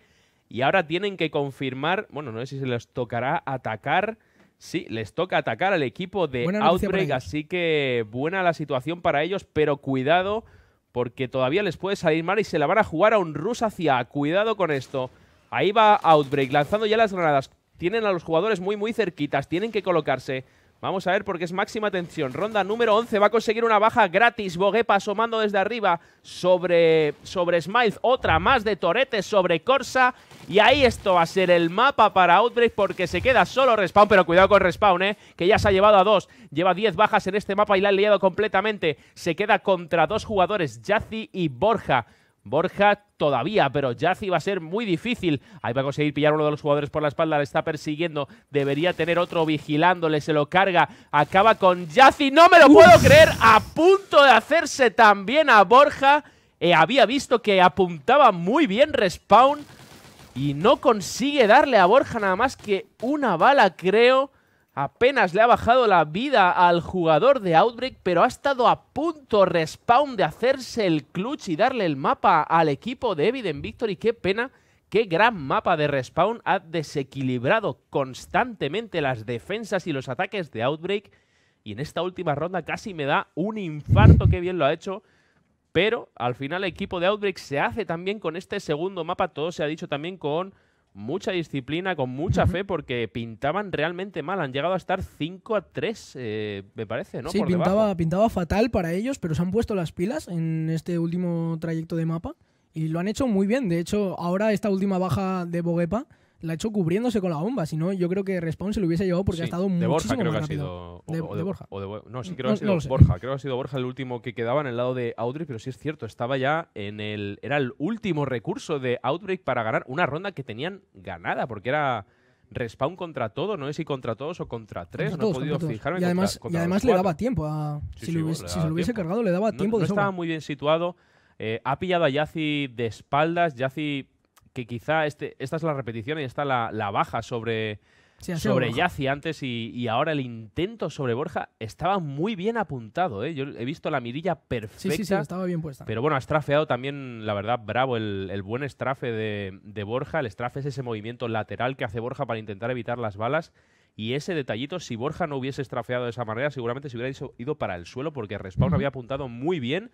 Y ahora tienen que confirmar, bueno, no sé si se les tocará atacar. Sí, les toca atacar al equipo de Outbreak, así que buena la situación para ellos, pero cuidado porque todavía les puede salir mal y se la van a jugar a un Rus hacia. Cuidado con esto. Ahí va Outbreak lanzando ya las granadas. Tienen a los jugadores muy, muy cerquitas. Tienen que colocarse. Vamos a ver porque es máxima atención. Ronda número 11 va a conseguir una baja gratis. Boguepa asomando desde arriba sobre, sobre Smile. Otra más de Torete sobre Corsa. Y ahí esto va a ser el mapa para Outbreak porque se queda solo Respawn. Pero cuidado con Respawn, ¿eh? que ya se ha llevado a dos. Lleva 10 bajas en este mapa y la han liado completamente. Se queda contra dos jugadores, Yazzi y Borja. Borja todavía, pero Yazzi va a ser muy difícil. Ahí va a conseguir pillar uno de los jugadores por la espalda, le está persiguiendo, debería tener otro vigilándole, se lo carga, acaba con Yazzi, no me lo puedo creer, a punto de hacerse también a Borja. Eh, había visto que apuntaba muy bien Respawn y no consigue darle a Borja nada más que una bala, creo. Apenas le ha bajado la vida al jugador de Outbreak, pero ha estado a punto Respawn de hacerse el clutch y darle el mapa al equipo de Evident Victory. Qué pena, qué gran mapa de Respawn. Ha desequilibrado constantemente las defensas y los ataques de Outbreak. Y en esta última ronda casi me da un infarto, qué bien lo ha hecho. Pero al final el equipo de Outbreak se hace también con este segundo mapa. Todo se ha dicho también con mucha disciplina, con mucha fe, porque pintaban realmente mal. Han llegado a estar 5 a 3, eh, me parece, ¿no? Sí, pintaba, pintaba fatal para ellos, pero se han puesto las pilas en este último trayecto de mapa y lo han hecho muy bien. De hecho, ahora esta última baja de Boguepa la ha hecho cubriéndose con la bomba. Si no, yo creo que Respawn se lo hubiese llevado porque ha estado de Borja creo que ha sido, de, Borja. no, sí creo que ha sido Borja. Creo que ha sido Borja el último que quedaba en el lado de Outbreak, pero sí es cierto, estaba ya en el... Era el último recurso de Outbreak para ganar una ronda que tenían ganada, porque era... Respawn contra todo, no sé si contra todos o contra tres, no he podido fijarme. Y además, y además le daba tiempo a. si, se lo hubiese cargado, le daba tiempo de No estaba muy bien situado. Eh, ha pillado a Yazi de espaldas. Yazi que quizá este, esta es la repetición y está la, la baja sobre, sobre Yaci antes y, ahora el intento sobre Borja estaba muy bien apuntado. ¿eh? Yo he visto la mirilla perfecta. Sí, sí, estaba bien puesta. Pero bueno, ha estrafeado también, la verdad, bravo el, buen estrafe de, Borja. El estrafe es ese movimiento lateral que hace Borja para intentar evitar las balas. Y ese detallito, si Borja no hubiese estrafeado de esa manera, seguramente se hubiera ido para el suelo porque Respawn había apuntado muy bien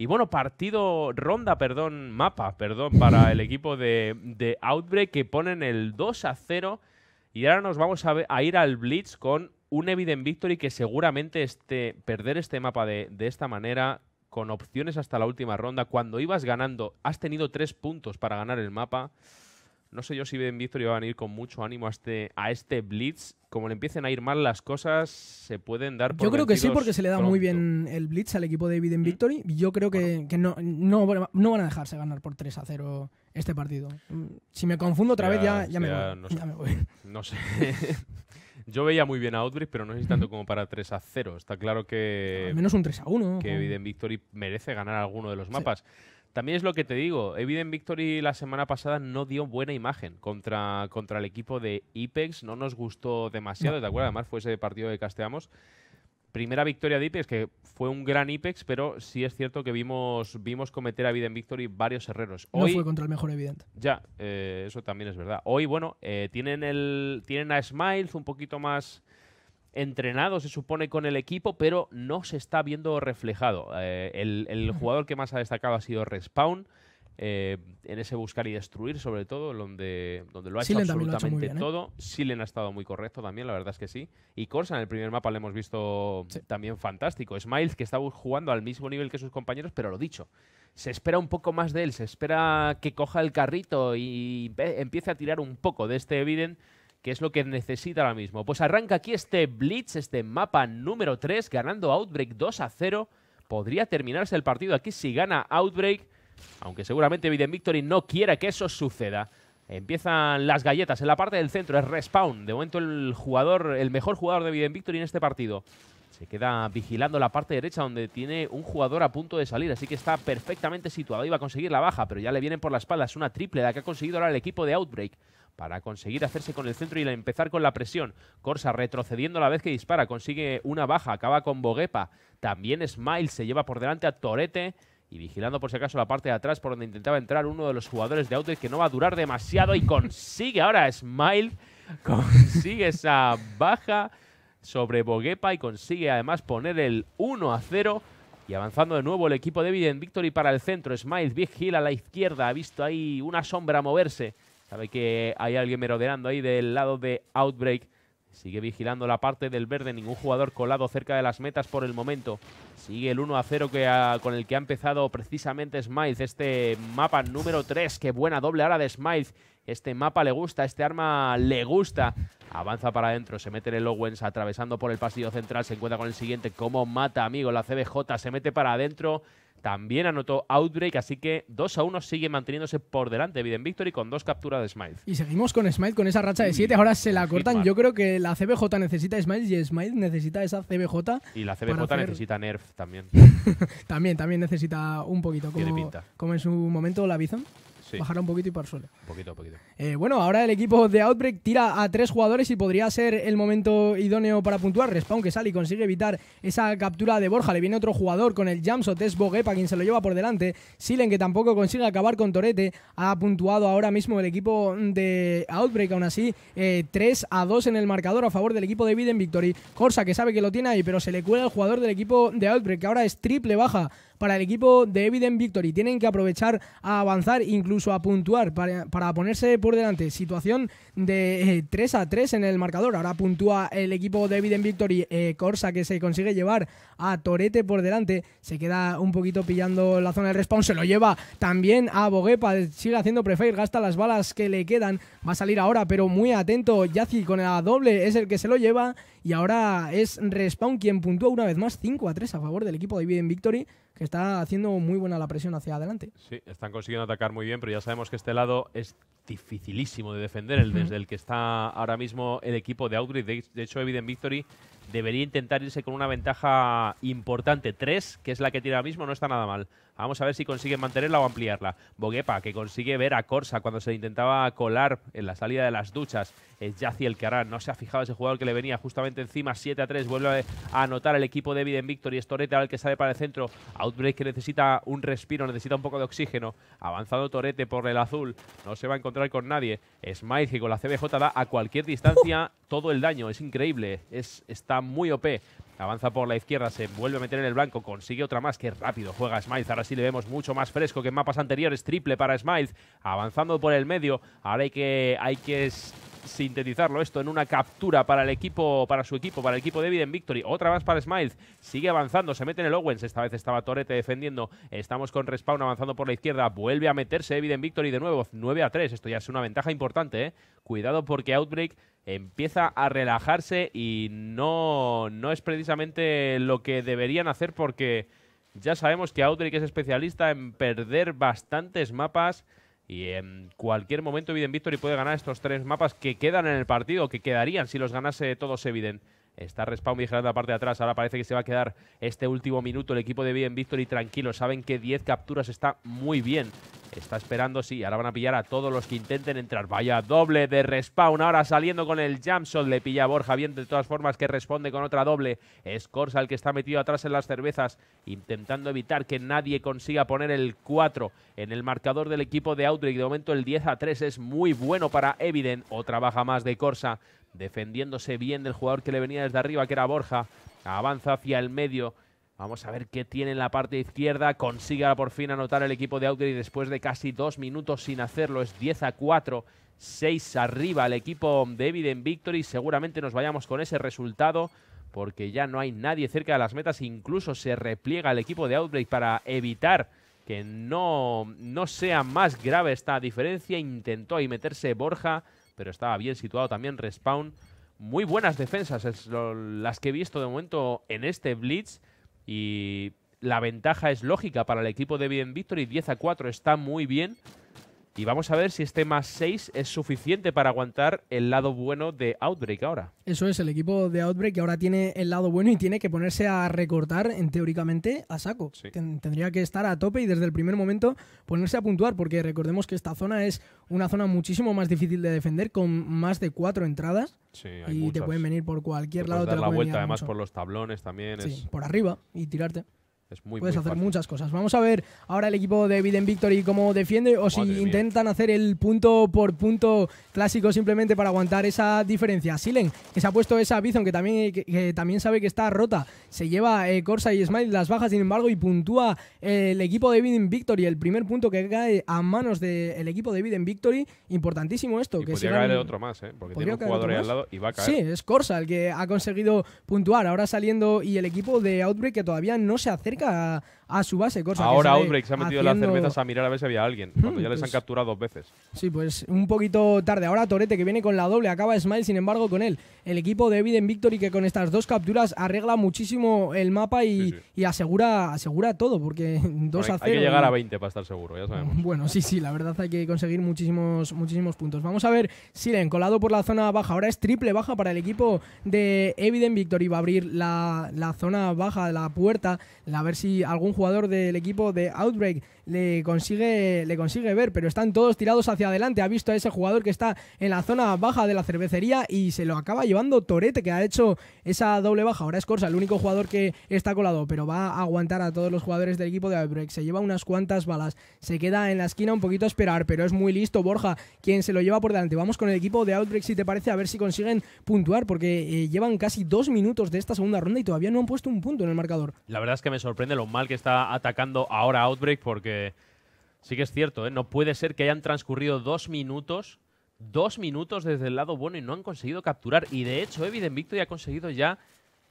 y bueno, partido, ronda, perdón, mapa, perdón, para el equipo de, Outbreak que ponen el 2 a 0. Y ahora nos vamos a, ir al Blitz con un Evident Victory que seguramente este, perder este mapa de, de esta manera, con opciones hasta la última ronda, cuando ibas ganando, has tenido tres puntos para ganar el mapa. No sé yo si Ben Victory va a ir con mucho ánimo a este, a este Blitz. Como le empiecen a ir mal las cosas, se pueden dar por Yo creo que sí, porque se le da muy bien el Blitz al equipo de Biden ¿Mm? Victory. Yo creo que, no, van a dejarse ganar por 3 a 0 este partido. Mm, si me confundo otra vez, ya, ya, me voy, no sé. yo veía muy bien a Outbreak, pero no es tanto como para 3 a 0. Está claro que. Al menos un 3 a 1. Que Biden Victory merece ganar alguno de los mapas. También es lo que te digo, Evident Victory la semana pasada no dio buena imagen contra, contra el equipo de Ipex, no nos gustó demasiado, ¿te Además fue ese partido de casteamos. Primera victoria de Ipex, que fue un gran Ipex, pero sí es cierto que vimos, vimos cometer a Evident Victory varios errores. Hoy, fue contra el mejor Evident. Ya, eh, eso también es verdad. Hoy, bueno, eh, tienen, el, tienen a Smiles un poquito más entrenado, se supone, con el equipo, pero no se está viendo reflejado. Eh, el, jugador que más ha destacado ha sido Respawn. Eh, en ese buscar y destruir, sobre todo, donde, donde lo ha hecho absolutamente ¿eh? todo. Silen ha estado muy correcto también, la verdad es que sí. Y Corsa en el primer mapa le hemos visto también fantástico. Smiles, que está jugando al mismo nivel que sus compañeros, pero lo dicho, se espera un poco más de él, se espera que coja el carrito y empiece a tirar un poco de este Evident que es lo que necesita ahora mismo. Pues arranca aquí este Blitz, este mapa número 3, ganando Outbreak 2 a 0. Podría terminarse el partido aquí si gana Outbreak, aunque seguramente Viden Victory no quiera que eso suceda. Empiezan las galletas en la parte del centro, es respawn. De momento el jugador, el mejor jugador de Viden Victory en este partido. Se queda vigilando la parte derecha donde tiene un jugador a punto de salir, así que está perfectamente situado. Iba a conseguir la baja, pero ya le vienen por la espalda. Es una triple la que ha conseguido ahora el equipo de Outbreak para conseguir hacerse con el centro y empezar con la presión. Corsa retrocediendo a la vez que dispara, consigue una baja, acaba con Boguepa. También Smile se lleva por delante a Torete y vigilando por si acaso la parte de atrás por donde intentaba entrar uno de los jugadores de Outlet que no va a durar demasiado y consigue ahora Smile, consigue esa baja sobre Boguepa y consigue además poner el 1 a 0 y avanzando de nuevo el equipo de Evident Victory para el centro, Smile Hill a la izquierda, ha visto ahí una sombra moverse Sabe que hay alguien merodeando ahí del lado de Outbreak. Sigue vigilando la parte del verde, ningún jugador colado cerca de las metas por el momento. Sigue el 1 a 0 que con el que ha empezado precisamente Smythe. Este mapa número 3, qué buena doble ahora de Smythe. Este mapa le gusta, este arma le gusta. Avanza para adentro, se mete en el Owens atravesando por el pasillo central, se encuentra con el siguiente. ¿Cómo mata, amigo? La CBJ se mete para adentro también anotó Outbreak, así que 2 a 1 sigue manteniéndose por delante Viden Victory con dos capturas de Smythe. Y seguimos con Smythe con esa racha de 7. Ahora se la cortan. Yo creo que la CBJ necesita Smythe y Smythe necesita esa CBJ. Y la CBJ necesita Nerf también. también, también necesita un poquito. Como, pinta. como en su momento la Bison. Bajará un poquito y para suelo. Un poquito, poquito. Eh, bueno, ahora el equipo de Outbreak tira a tres jugadores y podría ser el momento idóneo para puntuar. Respawn que sale y consigue evitar esa captura de Borja. Le viene otro jugador con el jumpshot. Es Boguepa quien se lo lleva por delante. Silen que tampoco consigue acabar con Torete. Ha puntuado ahora mismo el equipo de Outbreak. Aún así, eh, tres 3 a 2 en el marcador a favor del equipo de biden Victory. Corsa que sabe que lo tiene ahí, pero se le cuela el jugador del equipo de Outbreak que ahora es triple baja para el equipo de Evident Victory. Tienen que aprovechar a avanzar, incluso a puntuar para, ponerse por delante. Situación de 3 eh, a 3 en el marcador. Ahora puntúa el equipo de Evident Victory eh, Corsa que se consigue llevar a Torete por delante. Se queda un poquito pillando la zona de respawn. Se lo lleva también a Boguepa. Sigue haciendo prefair, gasta las balas que le quedan. Va a salir ahora, pero muy atento. Yazi con la doble es el que se lo lleva y ahora es Respawn quien puntúa una vez más 5 a 3 a favor del equipo de Eviden Victory, que está haciendo muy buena la presión hacia adelante. Sí, están consiguiendo atacar muy bien, pero ya sabemos que este lado es dificilísimo de defender, el desde el que está ahora mismo el equipo de Outbreak. De, hecho, Evident Victory debería intentar irse con una ventaja importante, 3, que es la que tiene ahora mismo, no está nada mal. Vamos a ver si consigue mantenerla o ampliarla. Boguepa, que consigue ver a Corsa cuando se intentaba colar en la salida de las duchas. Es yaci el que hará. No se ha fijado ese jugador que le venía justamente encima. 7 a 3. Vuelve a anotar el equipo de Eviden Victory. torete al que sale para el centro. Outbreak que necesita un respiro, necesita un poco de oxígeno. Avanzado Torete por el azul. No se va a encontrar con nadie. Smythe que con la CBJ da a cualquier distancia todo el daño. Es increíble. Es, está muy OP. Avanza por la izquierda, se vuelve a meter en el blanco, consigue otra más. Qué rápido juega Smiles. Ahora sí le vemos mucho más fresco que en mapas anteriores. Triple para Smiles. Avanzando por el medio. Ahora hay que, hay que sintetizarlo esto en una captura para el equipo, para su equipo, para el equipo de Evident Victory. Otra más para Smiles. Sigue avanzando, se mete en el Owens. Esta vez estaba Torete defendiendo. Estamos con Respawn avanzando por la izquierda. Vuelve a meterse Eviden Victory de nuevo. 9 a 3. Esto ya es una ventaja importante, eh, Cuidado porque Outbreak empieza a relajarse y no, es precisamente lo que deberían hacer porque ya sabemos que que es especialista en perder bastantes mapas y en cualquier momento Eviden Victory puede ganar estos tres mapas que quedan en el partido, que quedarían si los ganase todos Eviden. Está Respawn vigilando la parte de atrás. Ahora parece que se va a quedar este último minuto el equipo de Bien y tranquilo. Saben que 10 capturas está muy bien. Está esperando, sí. Ahora van a pillar a todos los que intenten entrar. Vaya doble de Respawn. Ahora saliendo con el Jamson. Le pilla Borja bien de todas formas que responde con otra doble. Es Corsa el que está metido atrás en las cervezas. Intentando evitar que nadie consiga poner el 4 en el marcador del equipo de Outbreak. De momento el 10 a 3 es muy bueno para Evident. Otra baja más de Corsa defendiéndose bien del jugador que le venía desde arriba, que era Borja. Avanza hacia el medio. Vamos a ver qué tiene en la parte izquierda. Consigue por fin anotar el equipo de Outbreak después de casi dos minutos sin hacerlo. Es 10 a 4, 6 arriba el equipo de Eviden Victory. Seguramente nos vayamos con ese resultado porque ya no hay nadie cerca de las metas. Incluso se repliega el equipo de Outbreak para evitar que no, no sea más grave esta diferencia. Intentó ahí meterse Borja pero estaba bien situado también Respawn. Muy buenas defensas, las que he visto de momento en este Blitz. Y la ventaja es lógica para el equipo de Bien Victory. 10 a 4 está muy bien. Y vamos a ver si este más 6 es suficiente para aguantar el lado bueno de Outbreak ahora. Eso es, el equipo de Outbreak ahora tiene el lado bueno y tiene que ponerse a recortar en, teóricamente a saco. tendría que estar a tope y desde el primer momento ponerse a puntuar, porque recordemos que esta zona es una zona muchísimo más difícil de defender con más de cuatro entradas. y te pueden venir por cualquier te lado. Dar la vuelta además por los tablones también. Sí, por arriba y tirarte. Puedes hacer muchas cosas. Vamos a ver ahora el equipo de Biden Victory cómo defiende o si intentan hacer el punto por punto clásico simplemente para aguantar esa diferencia. Silen, que se ha puesto esa Bison, que también, también sabe que está rota, se lleva eh, Corsa y Smile las bajas, sin embargo, y puntúa eh, el equipo de Biden Victory. El primer punto que cae a manos del equipo de Biden Victory. Importantísimo esto. que podría otro más, ¿eh? porque tiene un jugador ahí al lado y va a caer. Sí, es Corsa el que ha conseguido puntuar. Ahora saliendo y el equipo de Outbreak que todavía no se acerca a, su base, cosa Ahora Outbreak se ha metido las cervezas a mirar a ver si había alguien, hmm, ya les pues han capturado dos veces. Sí, pues un poquito tarde. Ahora Torete, que viene con la doble, acaba Smile, sin embargo, con él. El equipo de Evident Victory, que con estas dos capturas arregla muchísimo el mapa y, asegura, asegura todo, porque 2 a 0. Hay que llegar a 20 para estar seguro, ya sabemos. Bueno, sí, sí, la verdad hay que conseguir muchísimos, muchísimos puntos. Vamos a ver Silen, colado por la zona baja. Ahora es triple baja para el equipo de Evident Victory. Va a abrir la, la zona baja, la puerta, la si algún jugador del equipo de Outbreak le consigue, le consigue ver, pero están todos tirados hacia adelante. Ha visto a ese jugador que está en la zona baja de la cervecería y se lo acaba llevando Torete, que ha hecho esa doble baja. Ahora es Corsa, el único jugador que está colado, pero va a aguantar a todos los jugadores del equipo de Outbreak Se lleva unas cuantas balas, se queda en la esquina un poquito a esperar, pero es muy listo Borja quien se lo lleva por delante. Vamos con el equipo de Outbreak, si te parece, a ver si consiguen puntuar, porque eh, llevan casi dos minutos de esta segunda ronda y todavía no han puesto un punto en el marcador. La verdad es que me sorprende lo mal que está atacando ahora Outbreak, porque sí que es cierto, ¿eh? no puede ser que hayan transcurrido dos minutos, dos minutos desde el lado bueno y no han conseguido capturar. Y de hecho, Eviden Victory ha conseguido ya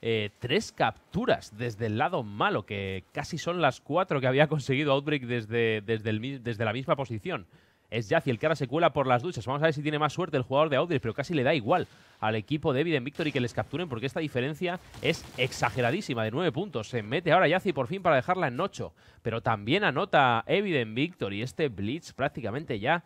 eh, tres capturas desde el lado malo, que casi son las cuatro que había conseguido Outbreak desde la misma posición es Jaffi el que ahora se cuela por las duchas. Vamos a ver si tiene más suerte el jugador de Audrey, pero casi le da igual al equipo de Evident Victory que les capturen porque esta diferencia es exageradísima de 9 puntos. Se mete ahora Yazzi por fin para dejarla en 8, pero también anota Evident Victory. Este blitz prácticamente ya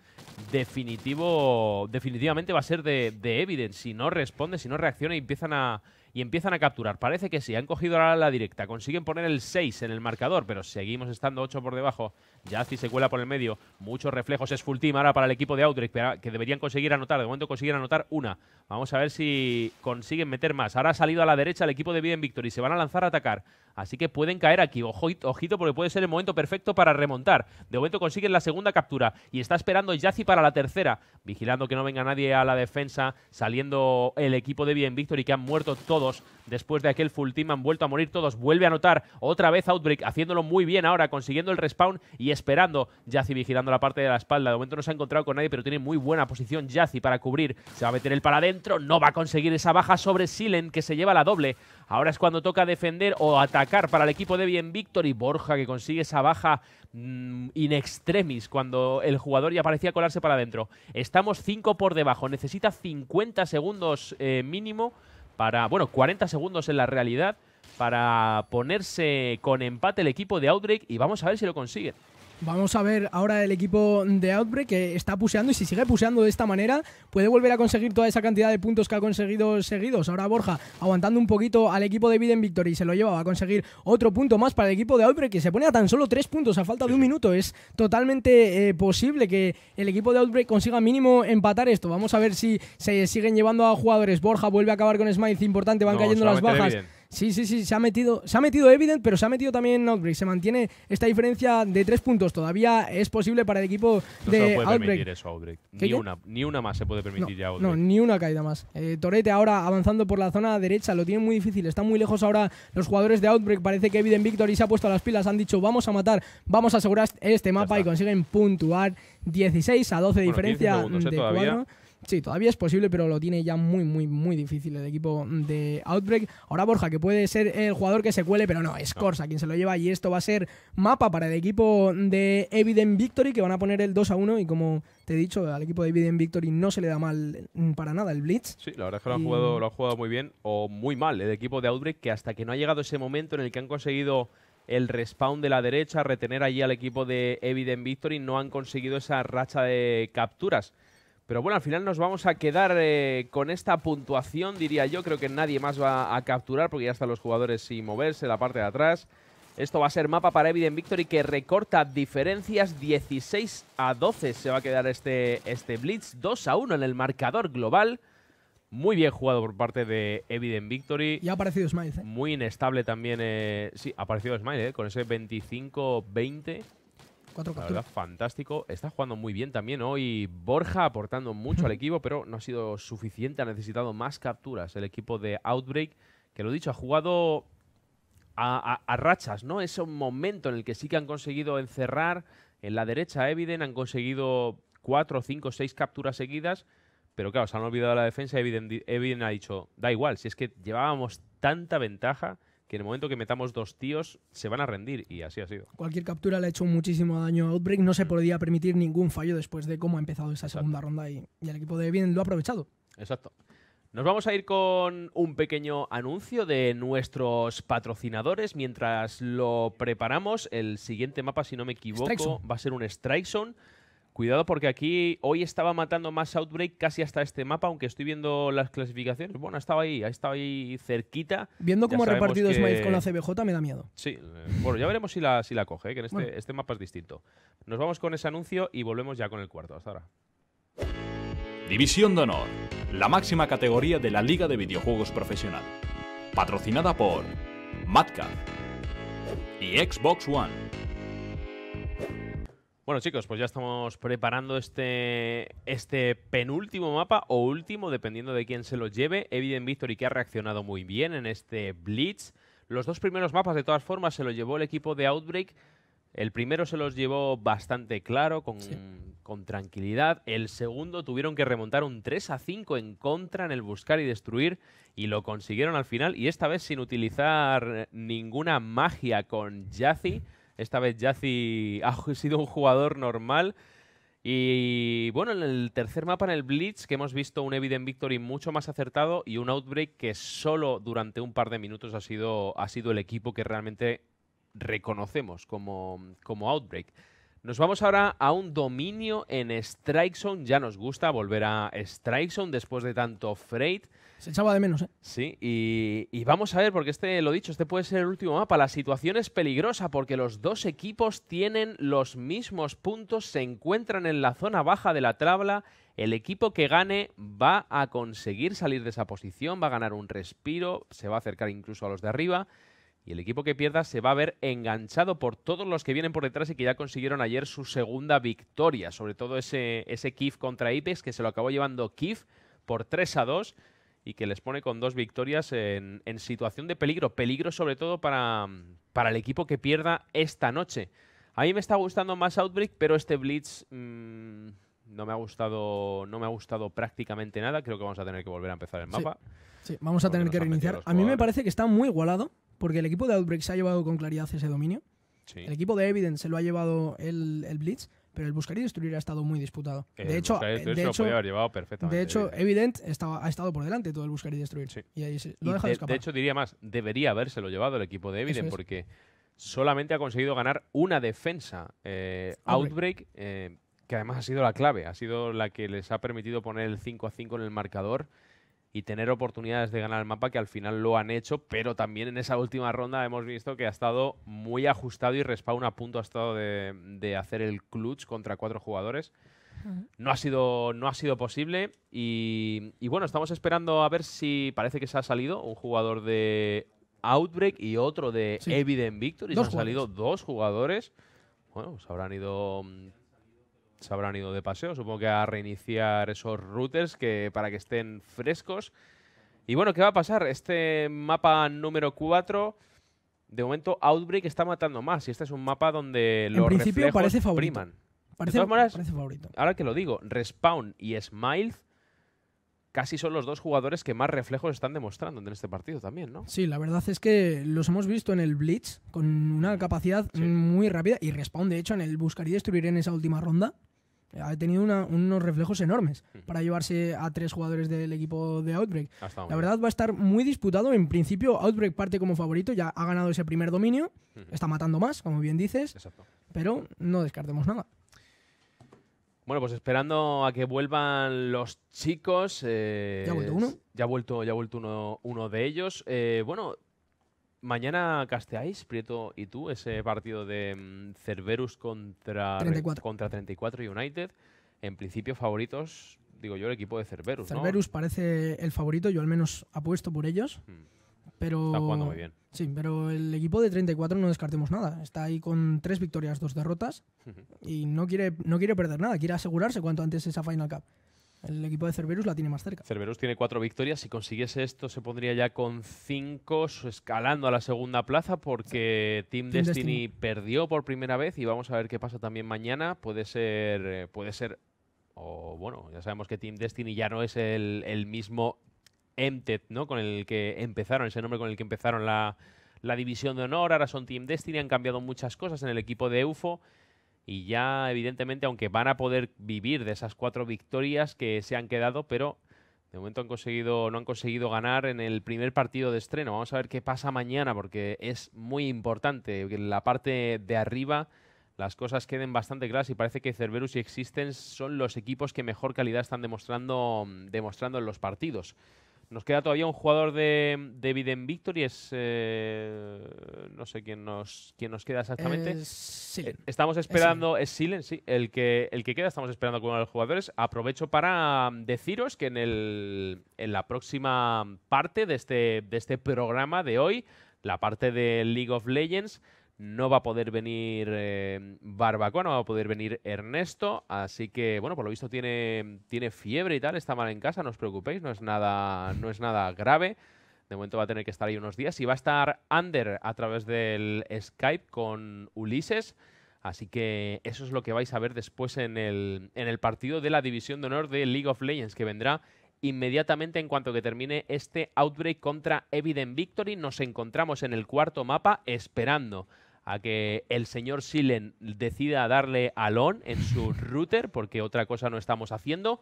definitivo, definitivamente va a ser de, Evident. Si no responde, si no reacciona y empiezan a... Y empiezan a capturar. Parece que sí. Han cogido ahora la directa. Consiguen poner el 6 en el marcador. Pero seguimos estando 8 por debajo Yazzi se cuela por el medio. Muchos reflejos. Es full team ahora para el equipo de Outbreak, que deberían conseguir anotar. De momento consiguen anotar una. Vamos a ver si consiguen meter más. Ahora ha salido a la derecha el equipo de Victor Victory. Se van a lanzar a atacar. Así que pueden caer aquí. ojito, porque puede ser el momento perfecto para remontar. De momento consiguen la segunda captura. Y está esperando Yazzi para la tercera. Vigilando que no venga nadie a la defensa. Saliendo el equipo de Biden Victory, que han muerto todos después de aquel full team. Han vuelto a morir todos. Vuelve a anotar otra vez Outbreak, haciéndolo muy bien ahora, consiguiendo el respawn. Y esperando Yazzi vigilando la parte de la espalda. De momento no se ha encontrado con nadie, pero tiene muy buena posición Yazzi para cubrir. Se va a meter el para adentro, no va a conseguir esa baja sobre Silen que se lleva la doble. Ahora es cuando toca defender o atacar para el equipo de Bien Víctor y Borja que consigue esa baja mm, in extremis cuando el jugador ya parecía colarse para adentro. Estamos 5 por debajo, necesita 50 segundos eh, mínimo para, bueno, 40 segundos en la realidad para ponerse con empate el equipo de Outbreak y vamos a ver si lo consigue. Vamos a ver ahora el equipo de Outbreak que está puseando y si sigue puseando de esta manera puede volver a conseguir toda esa cantidad de puntos que ha conseguido seguidos. Ahora Borja aguantando un poquito al equipo de Viden Victory y se lo lleva. a conseguir otro punto más para el equipo de Outbreak que se pone a tan solo tres puntos a falta de un minuto. Es totalmente eh, posible que el equipo de Outbreak consiga mínimo empatar esto. Vamos a ver si se siguen llevando a jugadores. Borja vuelve a acabar con Smythe, importante, van cayendo las bajas. Sí, sí, sí, se ha metido, se ha metido Evident, pero se ha metido también Outbreak. Se mantiene esta diferencia de tres puntos. Todavía es posible para el equipo de se puede Permitir eso, Outbreak. Ni, una, más se puede permitir ya Outbreak. No, ni una caída más. Eh, Torete ahora avanzando por la zona derecha, lo tiene muy difícil. Está muy lejos ahora los jugadores de Outbreak. Parece que Evident Victory se ha puesto las pilas. Han dicho, vamos a matar, vamos a asegurar este mapa y consiguen puntuar 16 a 12 diferencia ¿eh? de todavía. Sí, todavía es posible, pero lo tiene ya muy, muy, muy difícil el equipo de Outbreak. Ahora Borja, que puede ser el jugador que se cuele, pero no, es Corsa quien se lo lleva y esto va a ser mapa para el equipo de Evident Victory, que van a poner el 2 a 1 y como te he dicho, al equipo de Evident Victory no se le da mal para nada el Blitz. Sí, la verdad es que lo han, jugado, lo han jugado muy bien o muy mal el equipo de Outbreak, que hasta que no ha llegado ese momento en el que han conseguido el respawn de la derecha, retener allí al equipo de Evident Victory, no han conseguido esa racha de capturas pero bueno, al final nos vamos a quedar eh, con esta puntuación, diría yo. Creo que nadie más va a capturar porque ya están los jugadores sin moverse, la parte de atrás. Esto va a ser mapa para Evident Victory que recorta diferencias 16 a 12. Se va a quedar este, este Blitz 2 a 1 en el marcador global. Muy bien jugado por parte de Evident Victory. Y ha aparecido Smile. ¿eh? Muy inestable también. Eh, sí, ha aparecido Smile con ese 25-20 la verdad, fantástico. Está jugando muy bien también hoy Borja, aportando mucho al equipo, pero no ha sido suficiente. Ha necesitado más capturas el equipo de Outbreak, que lo dicho, ha jugado a, rachas, ¿no? Es un momento en el que sí que han conseguido encerrar en la derecha Eviden, han conseguido cuatro, cinco, seis capturas seguidas, pero claro, se han olvidado la defensa. Eviden, Eviden ha dicho, da igual, si es que llevábamos tanta ventaja en el momento que metamos dos tíos se van a rendir y así ha sido. Cualquier captura le ha hecho muchísimo daño a Outbreak, no se podía permitir ningún fallo después de cómo ha empezado esa segunda ronda y, y, el equipo de Bien lo ha aprovechado. Exacto. Nos vamos a ir con un pequeño anuncio de nuestros patrocinadores. Mientras lo preparamos, el siguiente mapa, si no me equivoco, va a ser un Strike Zone. Cuidado porque aquí hoy estaba matando más Outbreak casi hasta este mapa, aunque estoy viendo las clasificaciones. Bueno, estaba ahí, estaba ahí cerquita. Viendo cómo ha repartido que... con la CBJ me da miedo. Sí, eh, bueno, ya veremos si la, si la coge, eh, que en este, este mapa es distinto. Nos vamos con ese anuncio y volvemos ya con el cuarto. Hasta ahora. División de Honor, la máxima categoría de la Liga de Videojuegos Profesional. Patrocinada por Madcap y Xbox One. Bueno, chicos, pues ya estamos preparando este, este penúltimo mapa o último, dependiendo de quién se lo lleve. Evident Victory que ha reaccionado muy bien en este Blitz. Los dos primeros mapas, de todas formas, se los llevó el equipo de Outbreak. El primero se los llevó bastante claro, con, tranquilidad. El segundo tuvieron que remontar un 3 a 5 en contra en el buscar y destruir y lo consiguieron al final. Y esta vez sin utilizar ninguna magia con yazi esta vez Yazzi ha sido un jugador normal. Y bueno, en el tercer mapa, en el Blitz, que hemos visto un Evident Victory mucho más acertado y un Outbreak que solo durante un par de minutos ha sido, ha sido el equipo que realmente reconocemos como, como Outbreak. Nos vamos ahora a un dominio en Strike Zone. Ya nos gusta volver a Strike Zone después de tanto Freight. Se echaba de menos, ¿eh? Sí, y, vamos a ver, porque este, lo dicho, este puede ser el último mapa. La situación es peligrosa porque los dos equipos tienen los mismos puntos, se encuentran en la zona baja de la tabla. El equipo que gane va a conseguir salir de esa posición, va a ganar un respiro, se va a acercar incluso a los de arriba. Y el equipo que pierda se va a ver enganchado por todos los que vienen por detrás y que ya consiguieron ayer su segunda victoria. Sobre todo ese, Kif contra Ipex, que se lo acabó llevando Kif por 3 a 2 y que les pone con dos victorias en, situación de peligro. Peligro sobre todo para, el equipo que pierda esta noche. A mí me está gustando más Outbreak, pero este Blitz mm, no, me ha gustado, no me ha gustado prácticamente nada. Creo que vamos a tener que volver a empezar el mapa. Sí, vamos a tener que reiniciar. A mí me parece que está muy igualado, porque el equipo de Outbreak se ha llevado con claridad ese dominio. El equipo de Evidence se lo ha llevado el Blitz pero el buscar y destruir ha estado muy disputado. de hecho, de llevado perfectamente. De hecho, Evident estaba, ha estado por delante todo el buscar y destruir. Y ahí lo de, de hecho, diría más, debería habérselo llevado el equipo de Evident porque solamente ha conseguido ganar una defensa eh, Outbreak, eh, que además ha sido la clave, ha sido la que les ha permitido poner el 5 a 5 en el marcador y tener oportunidades de ganar el mapa que al final lo han hecho, pero también en esa última ronda hemos visto que ha estado muy ajustado y respawn a punto ha estado de, hacer el clutch contra cuatro jugadores. No ha sido, no ha sido posible. Y, bueno, estamos esperando a ver si parece que se ha salido un jugador de Outbreak y otro de Evident Victory. Se han salido dos jugadores. Bueno, pues habrán ido mm, se habrán ido de paseo, supongo que a reiniciar esos routers que, para que estén frescos. Y bueno, ¿qué va a pasar? Este mapa número 4, de momento Outbreak está matando más y este es un mapa donde en los principio parece favorito. priman. favorito. Ahora que lo digo, Respawn y Smile casi son los dos jugadores que más reflejos están demostrando en este partido también, ¿no? Sí, la verdad es que los hemos visto en el Blitz con una capacidad muy rápida y Respawn, de hecho, en el buscar y destruir en esa última ronda ha tenido unos reflejos enormes para llevarse a tres jugadores del equipo de Outbreak. La verdad va a estar muy disputado. En principio, Outbreak parte como favorito, ya ha ganado ese primer dominio, está matando más, como bien dices, pero no descartemos nada. Bueno, pues esperando a que vuelvan los chicos. Eh, ya ha vuelto uno. Ya ha vuelto, ya vuelto uno, de ellos. Eh, bueno, Mañana casteáis, Prieto y tú, ese partido de mm, Cerberus contra 34, contra 34 United. En principio, favoritos, digo yo, el equipo de Cerberus. Cerberus parece el favorito, yo al menos apuesto por ellos. Hmm. Pero, Está jugando muy bien. Sí, pero el equipo de 34 no descartemos nada. Está ahí con tres victorias, dos derrotas. Y no quiere, no quiere perder nada, quiere asegurarse cuanto antes esa Final Cup. El equipo de Cerberus la tiene más cerca. Cerberus tiene cuatro victorias. Si consiguiese esto, se pondría ya con cinco, escalando a la segunda plaza, porque Team, Destiny, perdió por primera vez y vamos a ver qué pasa también mañana. Puede ser, eh, puede ser, o bueno, ya sabemos que Team Destiny ya no es el, mismo MTET ¿no? Con el que empezaron, ese nombre con el que empezaron la, la división de honor. Ahora son Team Destiny, han cambiado muchas cosas en el equipo de UFO y ya evidentemente, aunque van a poder vivir de esas cuatro victorias que se han quedado, pero de momento han conseguido, no han conseguido ganar en el primer partido de estreno. Vamos a ver qué pasa mañana, porque es muy importante en la parte de arriba las cosas queden bastante claras y parece que Cerberus y Existence son los equipos que mejor calidad están demostrando, demostrando en los partidos. Nos queda todavía un jugador de, de en Victory, es. Eh, no sé quién nos, quién nos queda exactamente. Es eh, estamos esperando. Es Silen, sí. El que, el que queda, estamos esperando con los jugadores. Aprovecho para deciros que en, el, en la próxima parte de este, de este programa de hoy, la parte de League of Legends, no va a poder venir eh, Barbacoa, no va a poder venir Ernesto. Así que, bueno, por lo visto tiene, tiene fiebre y tal, está mal en casa, no os preocupéis, no es nada, no es nada grave. De momento va a tener que estar ahí unos días. Y va a estar Under a través del Skype con Ulises. Así que eso es lo que vais a ver después en el, en el partido de la División de Honor de League of Legends, que vendrá inmediatamente en cuanto que termine este Outbreak contra Evident Victory. Nos encontramos en el cuarto mapa esperando a que el señor Silen decida darle al on en su router, porque otra cosa no estamos haciendo.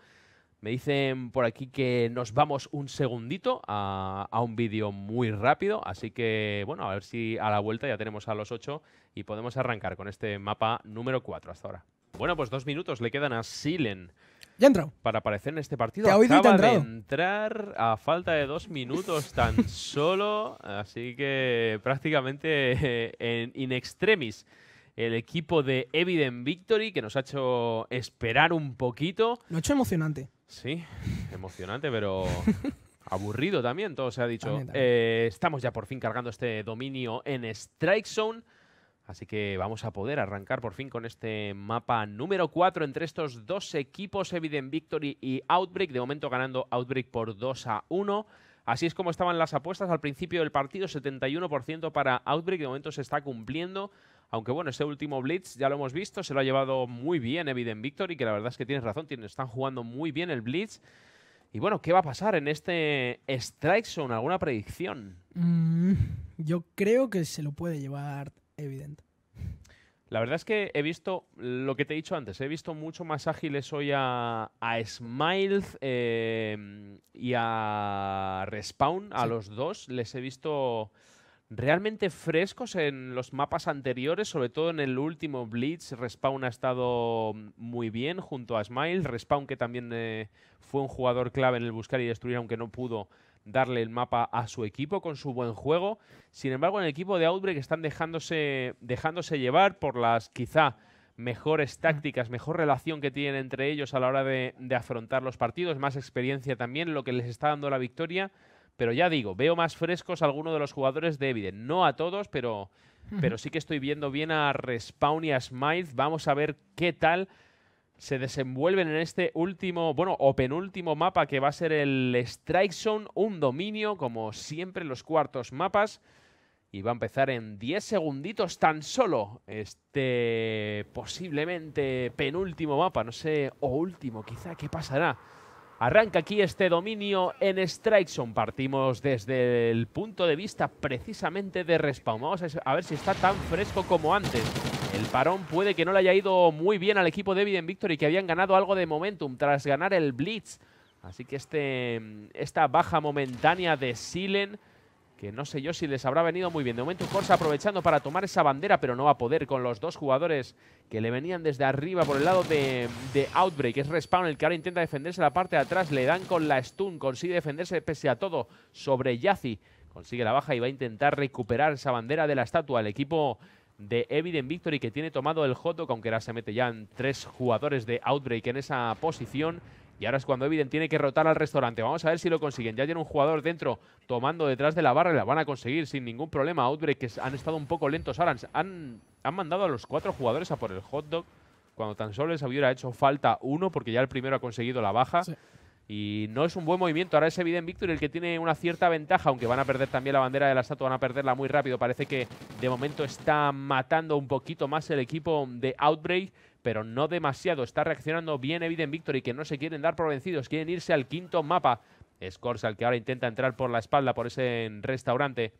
Me dicen por aquí que nos vamos un segundito a, a un vídeo muy rápido, así que bueno, a ver si a la vuelta ya tenemos a los 8 y podemos arrancar con este mapa número 4 hasta ahora. Bueno, pues dos minutos le quedan a Silen. Ya entrado. Para aparecer en este partido. Ya Acaba de entrar a falta de dos minutos tan solo. Así que prácticamente eh, en in extremis el equipo de Evident Victory que nos ha hecho esperar un poquito. Lo ha hecho emocionante. Sí, emocionante, pero aburrido también. Todo se ha dicho. Eh, estamos ya por fin cargando este dominio en Strike Zone. Así que vamos a poder arrancar por fin con este mapa número 4 entre estos dos equipos, Evident Victory y Outbreak. De momento ganando Outbreak por 2 a 1. Así es como estaban las apuestas al principio del partido, 71% para Outbreak. De momento se está cumpliendo. Aunque bueno, ese último Blitz ya lo hemos visto, se lo ha llevado muy bien Evident Victory, que la verdad es que tienes razón, están jugando muy bien el Blitz. Y bueno, ¿qué va a pasar en este Strike Zone? ¿Alguna predicción? Mm, yo creo que se lo puede llevar evidente. La verdad es que he visto lo que te he dicho antes, he visto mucho más ágiles hoy a, a Smiles eh, y a Respawn, a los dos. Les he visto realmente frescos en los mapas anteriores, sobre todo en el último Blitz. Respawn ha estado muy bien junto a Smiles, Respawn, que también eh, fue un jugador clave en el buscar y destruir, aunque no pudo, darle el mapa a su equipo con su buen juego. Sin embargo, en el equipo de Outbreak están dejándose, dejándose llevar por las quizá mejores mm. tácticas, mejor relación que tienen entre ellos a la hora de, afrontar los partidos, más experiencia también, lo que les está dando la victoria. Pero ya digo, veo más frescos a algunos de los jugadores de Eviden. No a todos, pero, pero sí que estoy viendo bien a Respawn y a Smythe. Vamos a ver qué tal se desenvuelven en este último, bueno, o penúltimo mapa que va a ser el Strike Zone, un dominio, como siempre, los cuartos mapas. Y va a empezar en 10 segunditos tan solo este posiblemente penúltimo mapa, no sé, o último quizá, ¿qué pasará? Arranca aquí este dominio en Strike Zone. Partimos desde el punto de vista precisamente de Respawn. Vamos a ver si está tan fresco como antes. El parón puede que no le haya ido muy bien al equipo de Evident Victory, que habían ganado algo de momentum tras ganar el Blitz. Así que este, esta baja momentánea de Silen, que no sé yo si les habrá venido muy bien. De momento Corsa aprovechando para tomar esa bandera, pero no va a poder con los dos jugadores que le venían desde arriba por el lado de, Outbreak. Es Respawn el que ahora intenta defenderse la parte de atrás. Le dan con la stun, consigue defenderse pese a todo sobre Yazi. Consigue la baja y va a intentar recuperar esa bandera de la estatua. El equipo de Evident Victory que tiene tomado el hot dog, aunque ahora se mete ya en tres jugadores de Outbreak en esa posición. Y ahora es cuando Evident tiene que rotar al restaurante. Vamos a ver si lo consiguen. Ya tiene un jugador dentro tomando detrás de la barra. Y la van a conseguir sin ningún problema. Outbreak que han estado un poco lentos. Ahora han, han mandado a los cuatro jugadores a por el hot dog. Cuando tan solo les hubiera hecho falta uno porque ya el primero ha conseguido la baja. Y no es un buen movimiento. Ahora es Eviden Victory el que tiene una cierta ventaja, aunque van a perder también la bandera de la estatua, van a perderla muy rápido. Parece que de momento está matando un poquito más el equipo de Outbreak, pero no demasiado. Está reaccionando bien Eviden Victory, que no se quieren dar por vencidos, quieren irse al quinto mapa. scorsal el que ahora intenta entrar por la espalda por ese restaurante.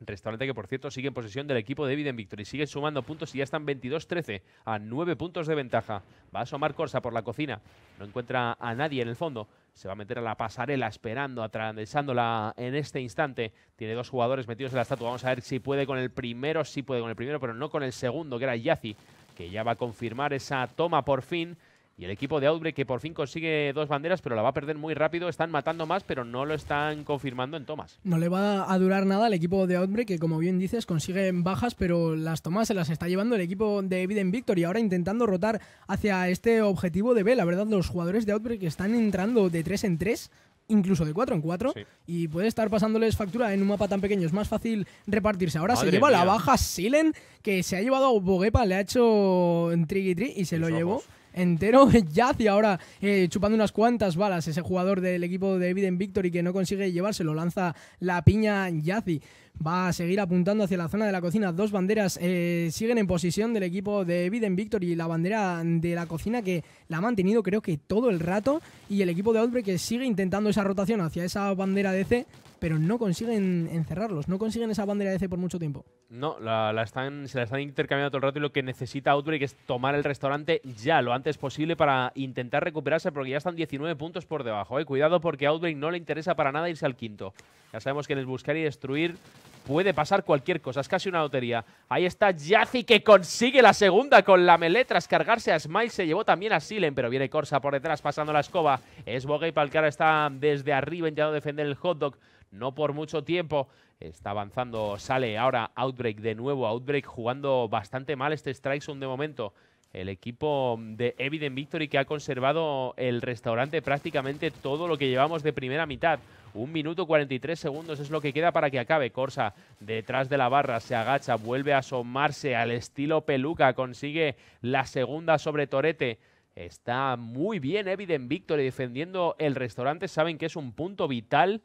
Restaurante que, por cierto, sigue en posesión del equipo de Eviden Victory. Sigue sumando puntos y ya están 22-13 a 9 puntos de ventaja. Va a asomar Corsa por la cocina. No encuentra a nadie en el fondo. Se va a meter a la pasarela esperando, atravesándola en este instante. Tiene dos jugadores metidos en la estatua. Vamos a ver si puede con el primero. Sí puede con el primero, pero no con el segundo, que era Yazi, que ya va a confirmar esa toma por fin. Y el equipo de Outbreak que por fin consigue dos banderas, pero la va a perder muy rápido. Están matando más, pero no lo están confirmando en tomas. No le va a durar nada al equipo de Outbreak, que como bien dices, consigue bajas, pero las tomas se las está llevando el equipo de Eviden Victory. Ahora intentando rotar hacia este objetivo de B. La verdad, los jugadores de Outbreak están entrando de 3 en 3 incluso de 4 en 4 y puede estar pasándoles factura en un mapa tan pequeño. Es más fácil repartirse. Ahora se lleva la baja Silen, que se ha llevado a Boguepa, le ha hecho en y se lo llevó entero. Yazi ahora eh, chupando unas cuantas balas. Ese jugador del equipo de Eviden Victory que no consigue llevárselo. Lanza la piña Yazi va a seguir apuntando hacia la zona de la cocina. Dos banderas eh, siguen en posición del equipo de Biden Victory y la bandera de la cocina que la ha mantenido creo que todo el rato y el equipo de Outbreak que sigue intentando esa rotación hacia esa bandera de C pero no consiguen encerrarlos, no consiguen esa bandera de C por mucho tiempo. No, la, están, se la están intercambiando todo el rato y lo que necesita Outbreak es tomar el restaurante ya, lo antes posible, para intentar recuperarse, porque ya están 19 puntos por debajo. Eh. Cuidado porque a Outbreak no le interesa para nada irse al quinto. Ya sabemos que les buscar y destruir puede pasar cualquier cosa, es casi una lotería. Ahí está Yazi que consigue la segunda con la melee tras cargarse a Smile. Se llevó también a Silen, pero viene Corsa por detrás pasando la escoba. Es y Palcar ahora está desde arriba intentando defender el hot dog. No por mucho tiempo. Está avanzando, sale ahora Outbreak de nuevo. Outbreak jugando bastante mal este Strike Zone de momento el equipo de Evident Victory que ha conservado el restaurante prácticamente todo lo que llevamos de primera mitad. Un minuto 43 segundos es lo que queda para que acabe. Corsa detrás de la barra, se agacha, vuelve a asomarse al estilo peluca, consigue la segunda sobre Torete. Está muy bien Evident Victory defendiendo el restaurante. Saben que es un punto vital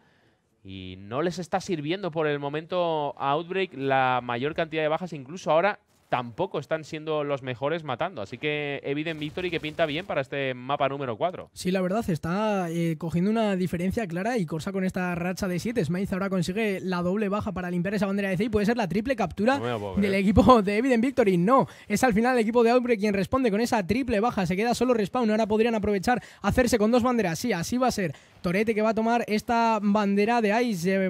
y no les está sirviendo por el momento Outbreak la mayor cantidad de bajas. Incluso ahora tampoco están siendo los mejores matando. Así que Evident Victory que pinta bien para este mapa número 4. Sí, la verdad, está eh, cogiendo una diferencia clara y Corsa con esta racha de 7. Smith ahora consigue la doble baja para limpiar esa bandera de C y puede ser la triple captura del equipo de Evident Victory. No, es al final el equipo de Outbreak quien responde con esa triple baja. Se queda solo respawn. Ahora podrían aprovechar hacerse con dos banderas. Sí, así va a ser. Torete que va a tomar esta bandera de A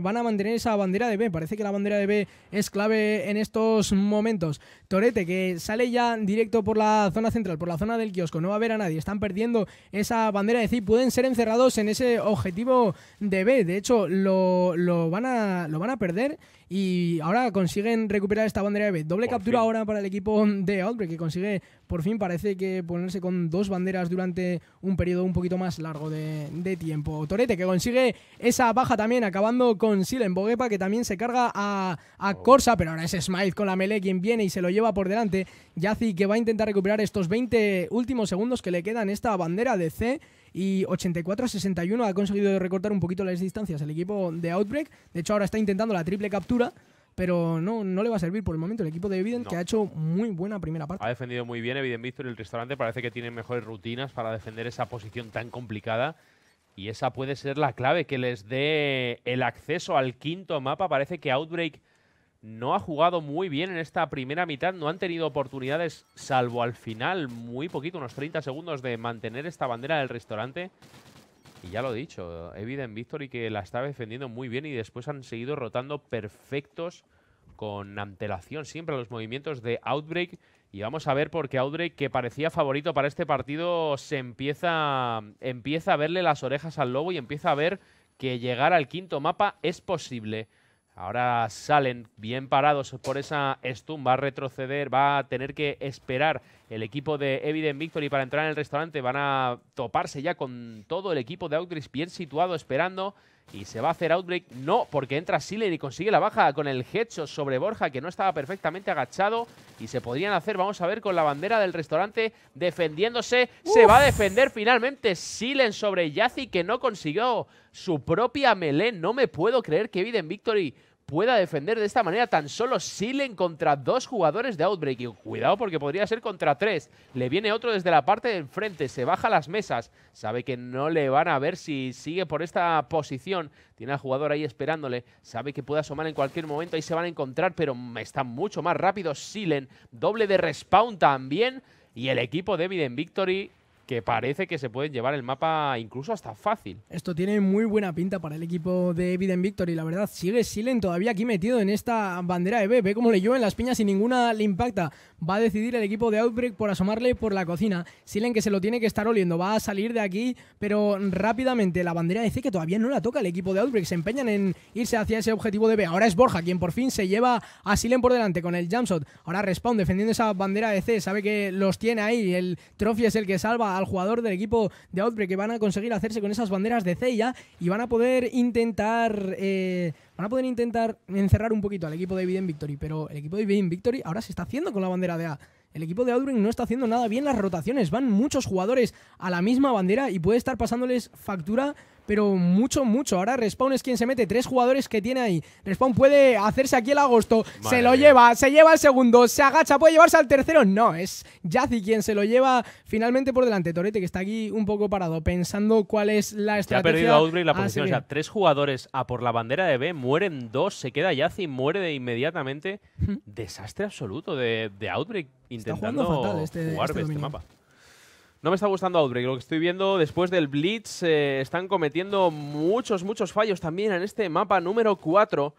van a mantener esa bandera de B. Parece que la bandera de B es clave en estos momentos. Torete, que sale ya directo por la zona central, por la zona del kiosco, no va a ver a nadie, están perdiendo esa bandera, de decir, pueden ser encerrados en ese objetivo de B, de hecho lo, lo, van, a, lo van a perder y ahora consiguen recuperar esta bandera de B. Doble captura ahora para el equipo de Outbreak, que consigue, por fin, parece que ponerse con dos banderas durante un periodo un poquito más largo de, tiempo. Torete, que consigue esa baja también, acabando con Silen Boguepa, que también se carga a, oh. Corsa, pero ahora es Smythe con la melee quien viene y se lo lleva por delante. Yazi, que va a intentar recuperar estos 20 últimos segundos que le quedan esta bandera de C y 84 61 ha conseguido recortar un poquito las distancias el equipo de Outbreak. De hecho, ahora está intentando la triple captura, pero no, no le va a servir por el momento el equipo de Evident, que ha hecho muy buena primera parte. Ha defendido muy bien Evident en el restaurante, parece que tienen mejores rutinas para defender esa posición tan complicada. Y esa puede ser la clave que les dé el acceso al quinto mapa. Parece que Outbreak no ha jugado muy bien en esta primera mitad. No han tenido oportunidades, salvo al final, muy poquito, unos 30 segundos de mantener esta bandera del restaurante. Y ya lo he dicho, Evident Victory que la está defendiendo muy bien y después han seguido rotando perfectos con antelación siempre los movimientos de Outbreak. Y vamos a ver porque Outbreak, que parecía favorito para este partido, se empieza, empieza a verle las orejas al lobo y empieza a ver que llegar al quinto mapa es posible. Ahora salen bien parados por esa Stun. Va a retroceder, va a tener que esperar el equipo de Evident Victory para entrar en el restaurante. Van a toparse ya con todo el equipo de Outbreak bien situado, esperando. Y se va a hacer Outbreak. No, porque entra Silen y consigue la baja con el hecho sobre Borja, que no estaba perfectamente agachado. Y se podrían hacer, vamos a ver, con la bandera del restaurante defendiéndose. Se va a defender finalmente Silen sobre Yazi, que no consiguió su propia melé No me puedo creer que Evident Victory pueda defender de esta manera tan solo Silen contra dos jugadores de Outbreak. cuidado porque podría ser contra tres. Le viene otro desde la parte de enfrente, se baja las mesas. Sabe que no le van a ver si sigue por esta posición. Tiene al jugador ahí esperándole. Sabe que puede asomar en cualquier momento. Ahí se van a encontrar, pero está mucho más rápido Silen. Doble de respawn también. Y el equipo de Miden Victory que parece que se puede llevar el mapa incluso hasta fácil. Esto tiene muy buena pinta para el equipo de Eviden Victory. La verdad, sigue Silen todavía aquí metido en esta bandera de B. Ve cómo le llueven las piñas y ninguna le impacta. Va a decidir el equipo de Outbreak por asomarle por la cocina. Silen que se lo tiene que estar oliendo. Va a salir de aquí, pero rápidamente la bandera de C que todavía no la toca el equipo de Outbreak. Se empeñan en irse hacia ese objetivo de B. Ahora es Borja quien por fin se lleva a Silen por delante con el jumpshot. Ahora Respawn defendiendo esa bandera de C. Sabe que los tiene ahí. El trophy es el que salva al jugador del equipo de Outbreak que van a conseguir hacerse con esas banderas de Cella y van a poder intentar eh, van a poder intentar encerrar un poquito al equipo de Evident Victory, pero el equipo de Evident Victory ahora se está haciendo con la bandera de A. El equipo de Outbreak no está haciendo nada bien las rotaciones, van muchos jugadores a la misma bandera y puede estar pasándoles factura pero mucho, mucho. Ahora Respawn es quien se mete, tres jugadores que tiene ahí. Respawn puede hacerse aquí el agosto, se lo lleva, se lleva el segundo, se agacha, puede llevarse al tercero. No, es Jazzy quien se lo lleva finalmente por delante. Torete, que está aquí un poco parado, pensando cuál es la estrategia. Ya ha perdido Outbreak la ah, posición. o sea, tres jugadores a por la bandera de B, mueren dos, se queda yazzi muere de inmediatamente. Desastre absoluto de, de Outbreak intentando este, jugar este, este mapa. No me está gustando Outbreak, lo que estoy viendo después del Blitz. Eh, están cometiendo muchos, muchos fallos también en este mapa número 4.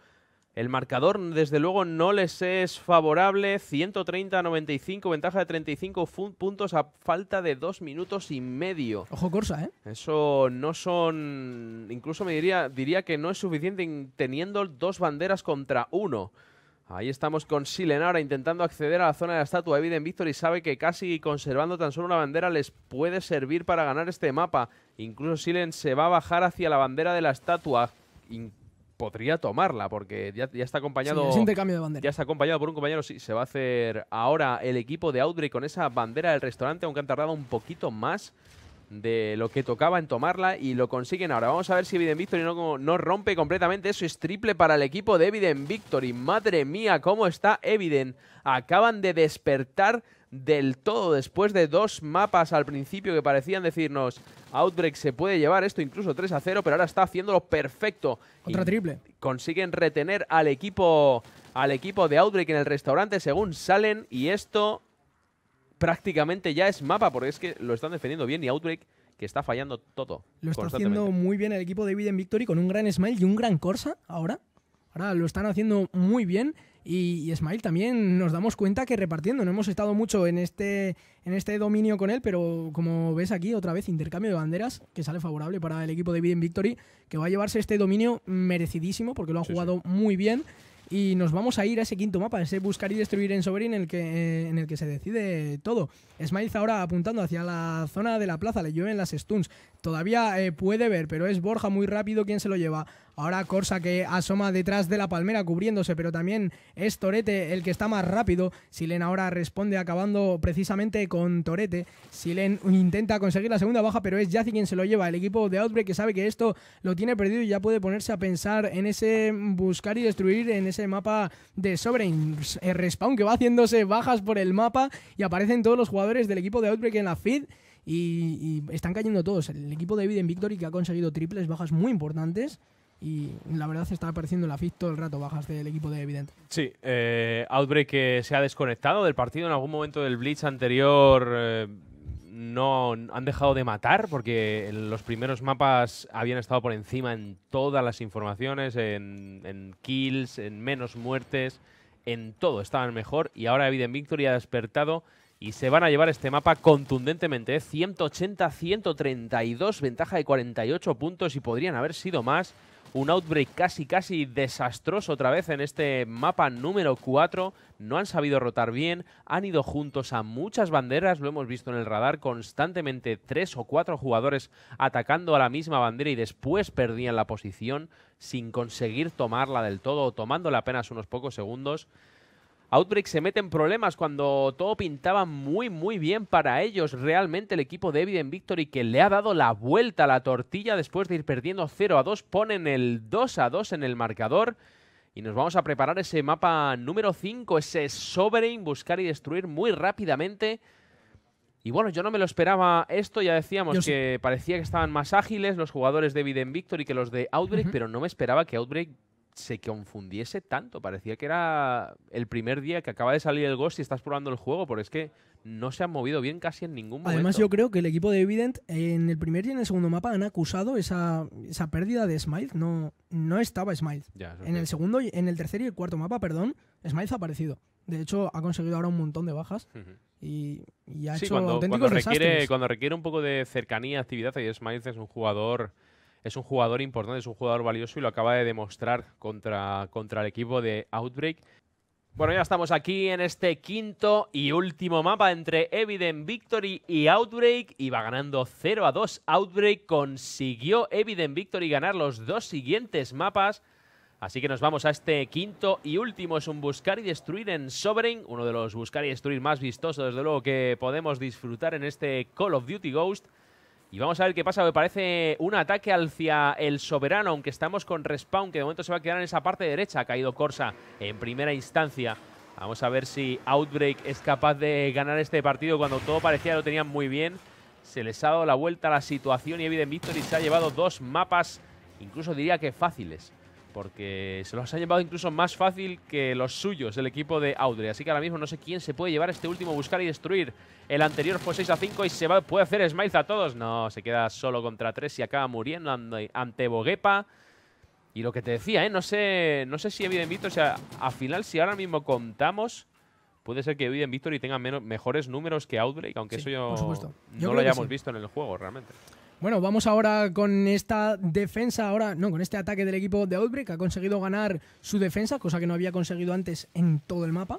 El marcador, desde luego, no les es favorable. 130-95, ventaja de 35 puntos a falta de dos minutos y medio. Ojo Corsa, ¿eh? Eso no son... Incluso me diría, diría que no es suficiente teniendo dos banderas contra uno. Ahí estamos con Silen ahora intentando acceder a la zona de la estatua. Eviden Victory sabe que casi conservando tan solo una bandera les puede servir para ganar este mapa. Incluso Silen se va a bajar hacia la bandera de la estatua. podría tomarla porque ya, está acompañado. Ya está acompañado por un compañero. Sí, se va a hacer ahora el equipo de Audrey con esa bandera del restaurante, aunque han tardado un poquito más de lo que tocaba en tomarla y lo consiguen ahora. Vamos a ver si Eviden Victory no, no rompe completamente. Eso es triple para el equipo de Eviden Victory. Madre mía, cómo está Eviden. Acaban de despertar del todo después de dos mapas al principio que parecían decirnos Outbreak se puede llevar esto incluso 3 a 0, pero ahora está haciéndolo perfecto. Otra triple. consiguen retener al equipo al equipo de Outbreak en el restaurante según salen y esto prácticamente ya es mapa, porque es que lo están defendiendo bien y Outbreak que está fallando todo. Lo está haciendo muy bien el equipo de Viden Victory con un gran Smile y un gran Corsa ahora. Ahora lo están haciendo muy bien. Y, Smile también nos damos cuenta que repartiendo, no hemos estado mucho en este, en este dominio con él, pero como ves aquí otra vez intercambio de banderas que sale favorable para el equipo de Biden Victory, que va a llevarse este dominio merecidísimo porque lo ha jugado muy bien y nos vamos a ir a ese quinto mapa, ese buscar y destruir en Sovereign en el que, eh, en el que se decide todo. Smythe ahora apuntando hacia la zona de la plaza, le llueven las stuns. Todavía eh, puede ver, pero es Borja muy rápido quien se lo lleva. Ahora Corsa que asoma detrás de la palmera cubriéndose, pero también es Torete el que está más rápido. Silen ahora responde acabando precisamente con Torete. Silen intenta conseguir la segunda baja, pero es Yazi quien se lo lleva. El equipo de Outbreak que sabe que esto lo tiene perdido y ya puede ponerse a pensar en ese buscar y destruir en ese mapa de Sovereign. El eh, respawn que va haciéndose bajas por el mapa y aparecen todos los jugadores del equipo de Outbreak en la feed. Y, están cayendo todos. El equipo de Eviden Victory que ha conseguido triples bajas muy importantes y la verdad se está apareciendo el la todo el rato bajas del equipo de Evident. Sí, eh, Outbreak eh, se ha desconectado del partido en algún momento del Blitz anterior. Eh, no han dejado de matar porque los primeros mapas habían estado por encima en todas las informaciones, en, kills, en menos muertes, en todo estaban mejor y ahora Evident Victory ha despertado y se van a llevar este mapa contundentemente. 180 ¿eh? 180-132, ventaja de 48 puntos y podrían haber sido más un Outbreak casi casi desastroso otra vez en este mapa número 4. No han sabido rotar bien, han ido juntos a muchas banderas, lo hemos visto en el radar, constantemente tres o cuatro jugadores atacando a la misma bandera y después perdían la posición sin conseguir tomarla del todo o tomándola apenas unos pocos segundos. Outbreak se mete en problemas cuando todo pintaba muy muy bien para ellos. Realmente el equipo de Evident Victory que le ha dado la vuelta a la tortilla después de ir perdiendo 0 a 2, ponen el 2 a 2 en el marcador. Y nos vamos a preparar ese mapa número 5, ese Sovereign, buscar y destruir muy rápidamente. Y bueno, yo no me lo esperaba esto, ya decíamos que parecía que estaban más ágiles los jugadores de Evident Victory que los de Outbreak, pero no me esperaba que Outbreak se confundiese tanto. Parecía que era el primer día que acaba de salir el Ghost y estás probando el juego, porque es que no se han movido bien casi en ningún momento. Además, yo creo que el equipo de Evident en el primer y en el segundo mapa han acusado esa, pérdida de Smile. No, no estaba Smile. en el segundo, en el tercer y el cuarto mapa, perdón, Smile ha aparecido. De hecho, ha conseguido ahora un montón de bajas. y, ha hecho cuando, cuando requiere, Cuando requiere un poco de cercanía, actividad, y Smile es un jugador es un jugador importante, es un jugador valioso y lo acaba de demostrar contra, contra el equipo de Outbreak. Bueno, ya estamos aquí en este quinto y último mapa entre Evident Victory y Outbreak. Y va ganando 0 a 2. Outbreak consiguió Evident Victory ganar los dos siguientes mapas. Así que nos vamos a este quinto y último. Es un buscar y destruir en Sovereign. Uno de los buscar y destruir más vistosos, desde luego, que podemos disfrutar en este Call of Duty Ghost. Y vamos a ver qué pasa. Me parece un ataque hacia el soberano, aunque estamos con Respawn, que de momento se va a quedar en esa parte derecha. Ha caído Corsa en primera instancia. Vamos a ver si Outbreak es capaz de ganar este partido cuando todo parecía lo tenían muy bien. Se les ha dado la vuelta a la situación y Evident Victory se ha llevado dos mapas, incluso diría que fáciles porque se los ha llevado incluso más fácil que los suyos, el equipo de Audrey. Así que ahora mismo no sé quién se puede llevar este último, buscar y destruir. El anterior fue 6 a 5 y se va, puede hacer Smite a todos. No, se queda solo contra 3 y acaba muriendo ante Boguepa. Y lo que te decía, ¿eh? no sé, no sé si Eviden Víctor, o sea, al final, si ahora mismo contamos, puede ser que Eviden y tenga mejores números que Outbreak, aunque eso yo no lo hayamos visto en el juego realmente. Bueno, vamos ahora con esta defensa, ahora no, con este ataque del equipo de Outbreak. Ha conseguido ganar su defensa, cosa que no había conseguido antes en todo el mapa.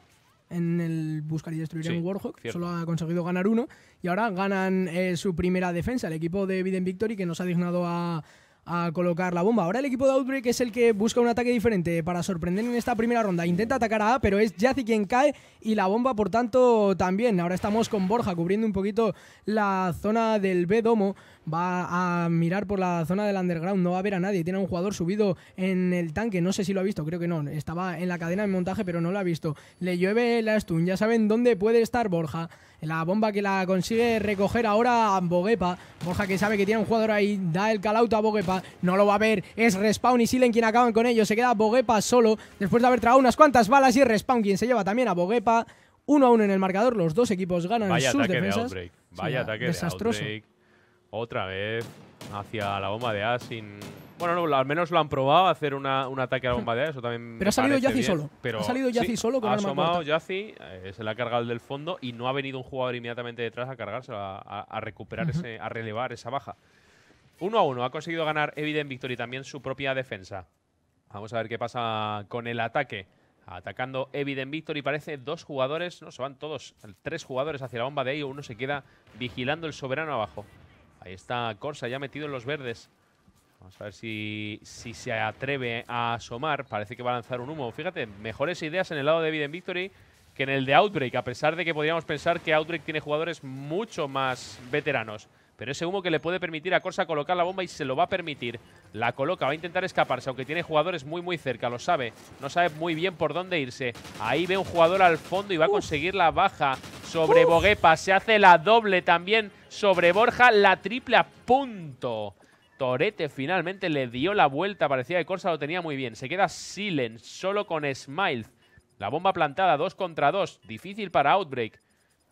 En el buscar y destruir Warhawk, solo ha conseguido ganar uno. Y ahora ganan eh, su primera defensa, el equipo de Viden Victory, que nos ha dignado a, a colocar la bomba. Ahora el equipo de Outbreak es el que busca un ataque diferente para sorprender en esta primera ronda. Intenta atacar a A, pero es Jazzy quien cae y la bomba, por tanto, también. Ahora estamos con Borja cubriendo un poquito la zona del B-Domo. Va a mirar por la zona del underground, no va a ver a nadie. Tiene a un jugador subido en el tanque, no sé si lo ha visto, creo que no. Estaba en la cadena de montaje, pero no lo ha visto. Le llueve la stun, ya saben dónde puede estar Borja. La bomba que la consigue recoger ahora Boguepa. Borja que sabe que tiene un jugador ahí. Da el calauto a Boguepa. No lo va a ver. Es Respawn y Silen quien acaban con ellos. Se queda Boguepa solo. Después de haber tragado unas cuantas balas. Y Respawn quien se lleva también a Boguepa. Uno a uno en el marcador. Los dos equipos ganan sus defensas. Vaya ataque desastroso. Otra vez hacia la bomba de Asin. Bueno, al menos lo han probado hacer un ataque a la bomba de eso también. Pero ha salido Yazi solo. Pero ha salido Yazi solo con ha asomado Yazi, eh, se la ha cargado el del fondo y no ha venido un jugador inmediatamente detrás a cargarse, a, a, recuperar, a relevar esa baja. Uno a uno. ha conseguido ganar evident Victory también su propia defensa. Vamos a ver qué pasa con el ataque. Atacando evident Victory, parece dos jugadores, no se van todos, tres jugadores hacia la bomba de y uno se queda vigilando el soberano abajo. Ahí está Corsa ya metido en los verdes. Vamos a ver si, si se atreve a asomar. Parece que va a lanzar un humo. Fíjate, mejores ideas en el lado de Evident Victory que en el de Outbreak, a pesar de que podríamos pensar que Outbreak tiene jugadores mucho más veteranos. Pero ese humo que le puede permitir a Corsa colocar la bomba y se lo va a permitir. La coloca, va a intentar escaparse, aunque tiene jugadores muy muy cerca, lo sabe. No sabe muy bien por dónde irse. Ahí ve un jugador al fondo y va a conseguir la baja sobre Boguepa. Se hace la doble también sobre Borja, la triple a punto. Torete finalmente le dio la vuelta. Parecía que Corsa lo tenía muy bien. Se queda Silen solo con Smiles. La bomba plantada, Dos contra dos. Difícil para Outbreak.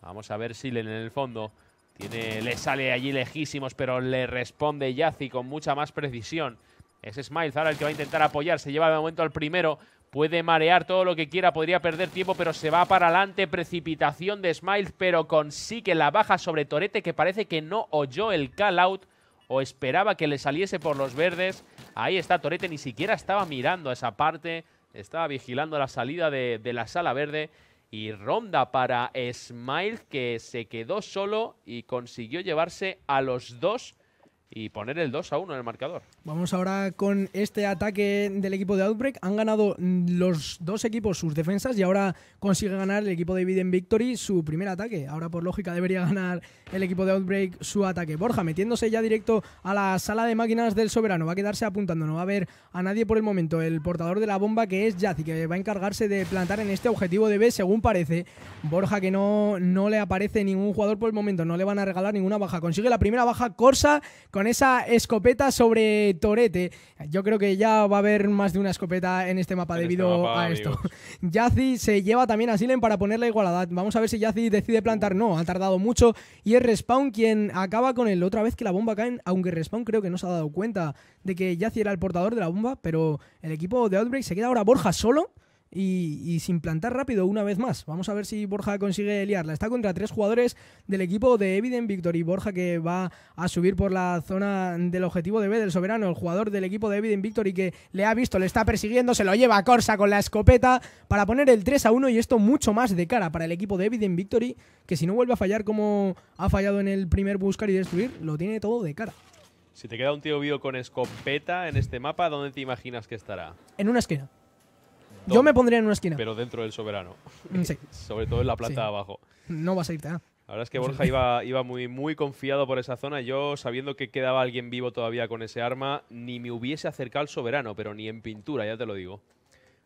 Vamos a ver Silen en el fondo. Tiene, le sale allí lejísimos, pero le responde Yazi con mucha más precisión. Es Smiles ahora el que va a intentar apoyar. Se lleva de momento al primero. Puede marear todo lo que quiera, podría perder tiempo, pero se va para adelante. Precipitación de Smile, pero consigue la baja sobre Torete, que parece que no oyó el call out o esperaba que le saliese por los verdes. Ahí está Torete, ni siquiera estaba mirando a esa parte, estaba vigilando la salida de, de la sala verde. Y ronda para Smile, que se quedó solo y consiguió llevarse a los dos y poner el 2 a 1 en el marcador. Vamos ahora con este ataque del equipo de Outbreak. Han ganado los dos equipos sus defensas y ahora consigue ganar el equipo de Eviden Victory su primer ataque. Ahora, por lógica, debería ganar el equipo de Outbreak su ataque. Borja metiéndose ya directo a la sala de máquinas del Soberano. Va a quedarse apuntando, no va a ver a nadie por el momento. El portador de la bomba que es Yazi, que va a encargarse de plantar en este objetivo de B, según parece. Borja que no, no le aparece ningún jugador por el momento, no le van a regalar ninguna baja. Consigue la primera baja Corsa con esa escopeta sobre Torete. Yo creo que ya va a haber más de una escopeta en este mapa este debido a esto. Yazzi se lleva también a Silen para ponerle igualdad. Vamos a ver si Yazzi decide plantar. No, ha tardado mucho. Y es Respawn quien acaba con él, otra vez que la bomba cae, aunque Respawn creo que no se ha dado cuenta de que Yazzi era el portador de la bomba, pero el equipo de Outbreak se queda ahora Borja solo y, sin plantar rápido una vez más. Vamos a ver si Borja consigue liarla. Está contra tres jugadores del equipo de Evident Victory. Borja que va a subir por la zona del objetivo de B del soberano. El jugador del equipo de Evident Victory que le ha visto, le está persiguiendo, se lo lleva a Corsa con la escopeta para poner el 3 a 1 y esto mucho más de cara para el equipo de Evident Victory que si no vuelve a fallar como ha fallado en el primer buscar y destruir, lo tiene todo de cara. Si te queda un tío vivo con escopeta en este mapa, ¿dónde te imaginas que estará? En una esquina yo me pondría en una esquina. Pero dentro del soberano. Mm, Sobre todo en la planta de abajo. No vas a irte. eh La verdad es que Borja iba, iba muy, muy confiado por esa zona. Yo, sabiendo que quedaba alguien vivo todavía con ese arma, ni me hubiese acercado al soberano, pero ni en pintura, ya te lo digo.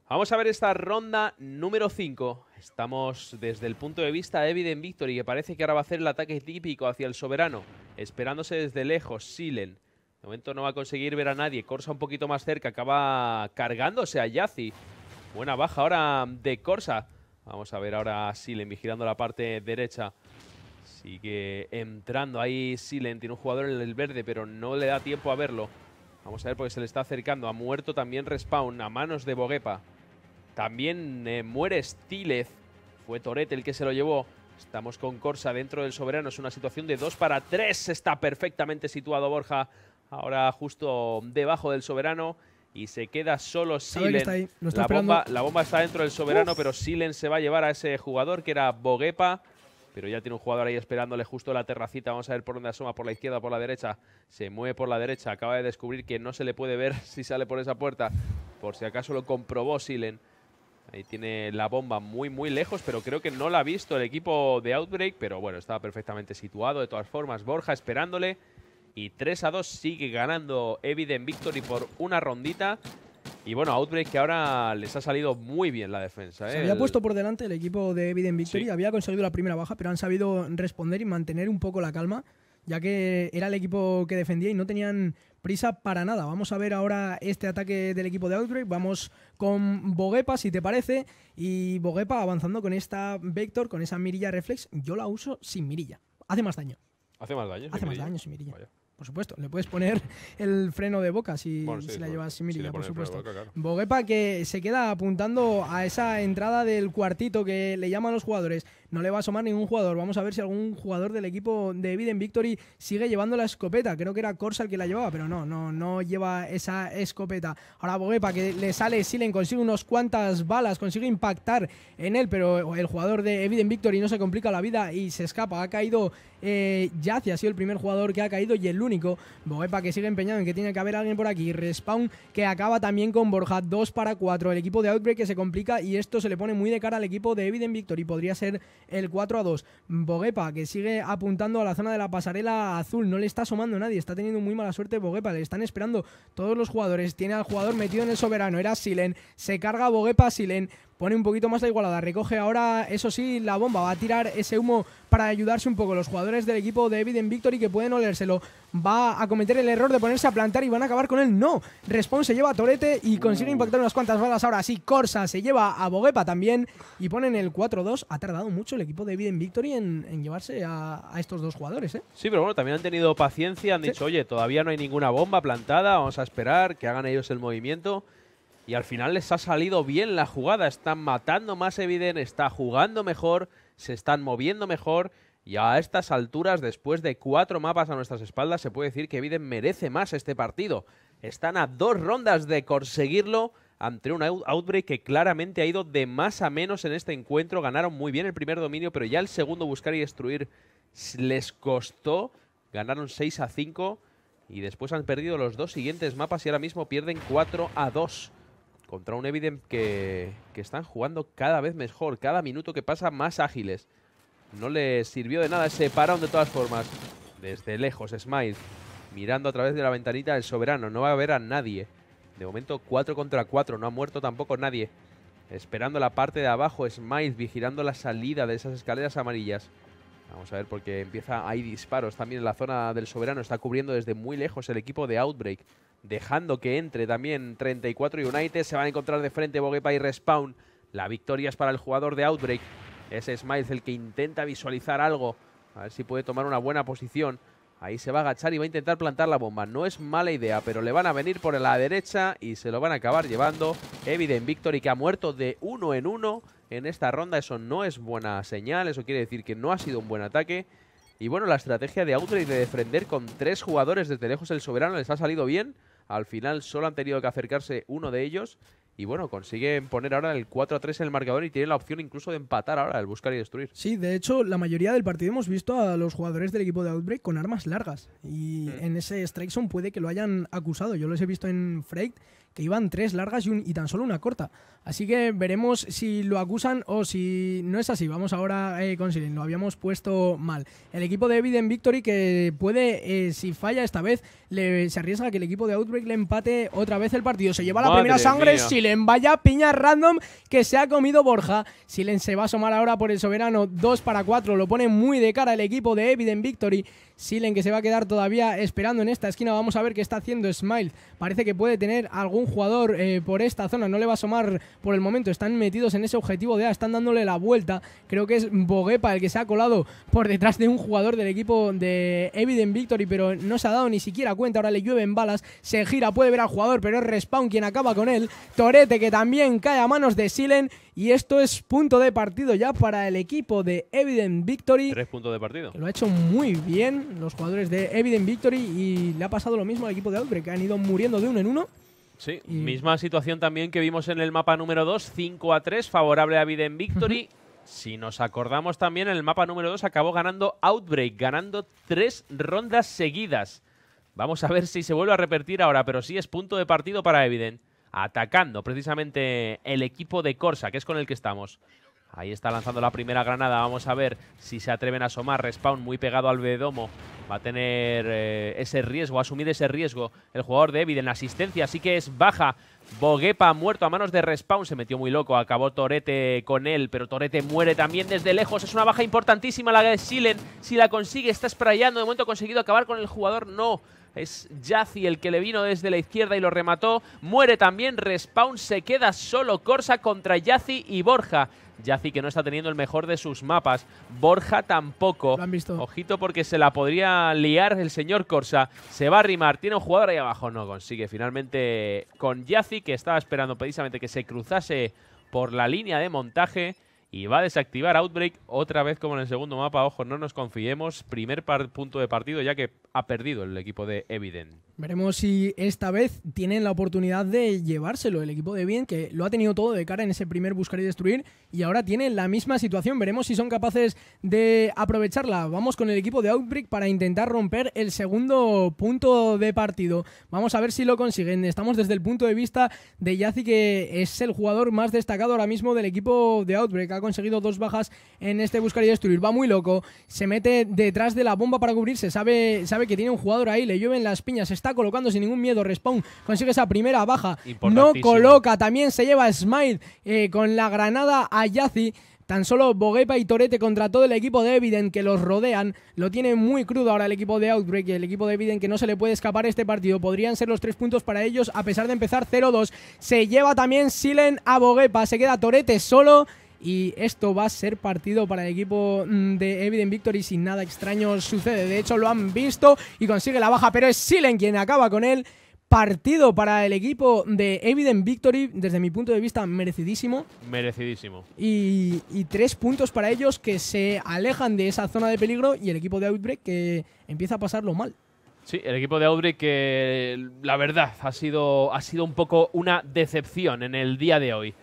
Vamos a ver esta ronda número 5. Estamos desde el punto de vista de Evident Victory, que parece que ahora va a hacer el ataque típico hacia el soberano. Esperándose desde lejos, Silen. De momento no va a conseguir ver a nadie. Corsa un poquito más cerca, acaba cargándose a Yazi. Buena baja ahora de Corsa. Vamos a ver ahora Silen vigilando la parte derecha. Sigue entrando ahí Silen. Tiene un jugador en el verde, pero no le da tiempo a verlo. Vamos a ver porque se le está acercando. Ha muerto también Respawn a manos de Boguepa. También eh, muere Stilez. Fue Toret el que se lo llevó. Estamos con Corsa dentro del Soberano. Es una situación de 2 para 3. Está perfectamente situado Borja. Ahora justo debajo del Soberano y se queda solo Silen. La bomba, la, bomba, está dentro del soberano, pero Silen se va a llevar a ese jugador que era Boguepa. Pero ya tiene un jugador ahí esperándole justo la terracita. Vamos a ver por dónde asoma, por la izquierda, por la derecha. Se mueve por la derecha. Acaba de descubrir que no se le puede ver si sale por esa puerta. Por si acaso lo comprobó Silen. Ahí tiene la bomba muy, muy lejos, pero creo que no la ha visto el equipo de Outbreak. Pero bueno, estaba perfectamente situado de todas formas. Borja esperándole. Y 3 a 2 sigue ganando Eviden Victory por una rondita. Y bueno, Outbreak que ahora les ha salido muy bien la defensa. ¿eh? Se había puesto por delante el equipo de Eviden Victory, había conseguido la primera baja, pero han sabido responder y mantener un poco la calma, ya que era el equipo que defendía y no tenían prisa para nada. Vamos a ver ahora este ataque del equipo de Outbreak. Vamos con Boguepa, si te parece. Y Boguepa avanzando con esta Vector, con esa mirilla reflex. Yo la uso sin mirilla. Hace más daño. Hace más daño. Hace más daño sin mirilla por supuesto. Le puedes poner el freno de boca si, la llevas simílica, por supuesto. Boguepa que se queda apuntando a esa entrada del cuartito que le llaman los jugadores no le va a asomar ningún jugador. Vamos a ver si algún jugador del equipo de Eviden Victory sigue llevando la escopeta. Creo que era Corsa el que la llevaba, pero no, no, no lleva esa escopeta. Ahora Boguepa que le sale Silen, consigue unos cuantas balas, consigue impactar en él, pero el jugador de Eviden Victory no se complica la vida y se escapa. Ha caído eh, ha sido el primer jugador que ha caído y el único. Boguepa que sigue empeñado en que tiene que haber alguien por aquí. Respawn que acaba también con Borja 2 para 4. El equipo de Outbreak que se complica y esto se le pone muy de cara al equipo de Eviden Victory. Podría ser el 4 a 2. Boguepa, que sigue apuntando a la zona de la pasarela azul, no le está asomando nadie, está teniendo muy mala suerte Boguepa, le están esperando todos los jugadores, tiene al jugador metido en el soberano, era Silen, se carga Boguepa Silen, pone un poquito más la igualada. Recoge ahora, eso sí, la bomba. Va a tirar ese humo para ayudarse un poco los jugadores del equipo de Evident Victory que pueden olérselo. Va a cometer el error de ponerse a plantar y van a acabar con él. No, Respawn se lleva a Torete y consigue impactar unas cuantas balas. Ahora sí, Corsa se lleva a Boguepa también y ponen el 4-2. Ha tardado mucho el equipo de Evident Victory en, llevarse a, estos dos jugadores. ¿eh? Sí, pero bueno, también han tenido paciencia. Han dicho, oye, todavía no hay ninguna bomba plantada. Vamos a esperar que hagan ellos el movimiento. Y al final les ha salido bien la jugada. Están matando más Eviden, está jugando mejor, se están moviendo mejor. Y a estas alturas, después de cuatro mapas a nuestras espaldas, se puede decir que Eviden merece más este partido. Están a dos rondas de conseguirlo ante un Outbreak que claramente ha ido de más a menos en este encuentro. Ganaron muy bien el primer dominio, pero ya el segundo buscar y destruir les costó. Ganaron 6 a 5 y después han perdido los dos siguientes mapas y ahora mismo pierden 4 a 2 contra un Evident que, están jugando cada vez mejor, cada minuto que pasa más ágiles. No les sirvió de nada ese parón de todas formas. Desde lejos, Smile, mirando a través de la ventanita del soberano, no va a ver a nadie. De momento 4 contra 4, no ha muerto tampoco nadie. Esperando la parte de abajo, Smile vigilando la salida de esas escaleras amarillas. Vamos a ver porque empieza, hay disparos también en la zona del soberano, está cubriendo desde muy lejos el equipo de Outbreak dejando que entre también 34 United. Se van a encontrar de frente Bogepa y Respawn. La victoria es para el jugador de Outbreak. Es Smiles el que intenta visualizar algo. A ver si puede tomar una buena posición. Ahí se va a agachar y va a intentar plantar la bomba. No es mala idea, pero le van a venir por la derecha y se lo van a acabar llevando. Evident Victory que ha muerto de uno en uno en esta ronda. Eso no es buena señal, eso quiere decir que no ha sido un buen ataque. Y bueno, la estrategia de Outbreak de defender con tres jugadores desde lejos el soberano les ha salido bien. Al final solo han tenido que acercarse uno de ellos. Y bueno, consiguen poner ahora el 4 a 3 en el marcador y tienen la opción incluso de empatar ahora el buscar y destruir. Sí, de hecho, la mayoría del partido hemos visto a los jugadores del equipo de Outbreak con armas largas. Y mm. en ese strike puede que lo hayan acusado. Yo los he visto en Freight que iban tres largas y, tan solo una corta. Así que veremos si lo acusan o si no es así. Vamos ahora eh, con Silen. lo habíamos puesto mal. El equipo de Evident Victory que puede, eh, si falla esta vez, le, se arriesga que el equipo de Outbreak le empate otra vez el partido. Se lleva la primera sangre, Silen, vaya piña random que se ha comido Borja. Silen se va a asomar ahora por el soberano Dos para cuatro. lo pone muy de cara el equipo de Evident Victory. Silen que se va a quedar todavía esperando en esta esquina. Vamos a ver qué está haciendo Smile. Parece que puede tener algún jugador eh, por esta zona. No le va a asomar por el momento. Están metidos en ese objetivo de A. Están dándole la vuelta. Creo que es Boguepa el que se ha colado por detrás de un jugador del equipo de Evident Victory. Pero no se ha dado ni siquiera cuenta. Ahora le llueven balas. Se gira, puede ver al jugador. Pero es Respawn quien acaba con él. Torete que también cae a manos de Silen. Y esto es punto de partido ya para el equipo de Evident Victory. Tres puntos de partido. lo ha hecho muy bien los jugadores de Evident Victory y le ha pasado lo mismo al equipo de Outbreak, que han ido muriendo de uno en uno. Sí, misma situación también que vimos en el mapa número 2, 5 a 3, favorable a Evident Victory. si nos acordamos también, en el mapa número 2 acabó ganando Outbreak, ganando tres rondas seguidas. Vamos a ver si se vuelve a repetir ahora, pero sí es punto de partido para Evident atacando precisamente el equipo de Corsa, que es con el que estamos. Ahí está lanzando la primera granada. Vamos a ver si se atreven a asomar. Respawn muy pegado al Bedomo. Va a tener eh, ese riesgo, asumir ese riesgo el jugador de en Asistencia así que es baja. Boguepa muerto a manos de Respawn. Se metió muy loco. Acabó Torete con él, pero Torete muere también desde lejos. Es una baja importantísima la de Silen. Si la consigue, está sprayando. De momento ha conseguido acabar con el jugador. No. Es Yazzi el que le vino desde la izquierda y lo remató. Muere también. Respawn se queda solo Corsa contra Yazi y Borja. Yazzi que no está teniendo el mejor de sus mapas. Borja tampoco. Ojito porque se la podría liar el señor Corsa. Se va a rimar, Tiene un jugador ahí abajo. No consigue finalmente con Yazzi que estaba esperando precisamente que se cruzase por la línea de montaje y va a desactivar Outbreak otra vez como en el segundo mapa. Ojo, no nos confiemos. Primer punto de partido ya que ha perdido el equipo de evident Veremos si esta vez tienen la oportunidad de llevárselo el equipo de Eviden, que lo ha tenido todo de cara en ese primer buscar y destruir y ahora tienen la misma situación. Veremos si son capaces de aprovecharla. Vamos con el equipo de Outbreak para intentar romper el segundo punto de partido. Vamos a ver si lo consiguen. Estamos desde el punto de vista de Yazi, que es el jugador más destacado ahora mismo del equipo de Outbreak conseguido dos bajas en este buscar y destruir. Va muy loco, se mete detrás de la bomba para cubrirse, sabe, sabe que tiene un jugador ahí, le llueven las piñas, se está colocando sin ningún miedo. Respawn consigue esa primera baja, no coloca, también se lleva Smile eh, con la granada a Yazi. Tan solo Boguepa y Torete contra todo el equipo de Eviden que los rodean. Lo tiene muy crudo ahora el equipo de Outbreak y el equipo de Eviden que no se le puede escapar este partido. Podrían ser los tres puntos para ellos a pesar de empezar 0-2. Se lleva también Silen a Boguepa. Se queda Torete solo. Y esto va a ser partido para el equipo mm, de Evident Victory sin nada extraño sucede. De hecho, lo han visto y consigue la baja, pero es Silen quien acaba con él. Partido para el equipo de Evident Victory, desde mi punto de vista, merecidísimo. Merecidísimo. Y, tres puntos para ellos que se alejan de esa zona de peligro y el equipo de Outbreak que empieza a pasarlo mal. Sí, el equipo de Outbreak que la verdad ha sido, ha sido un poco una decepción en el día de hoy.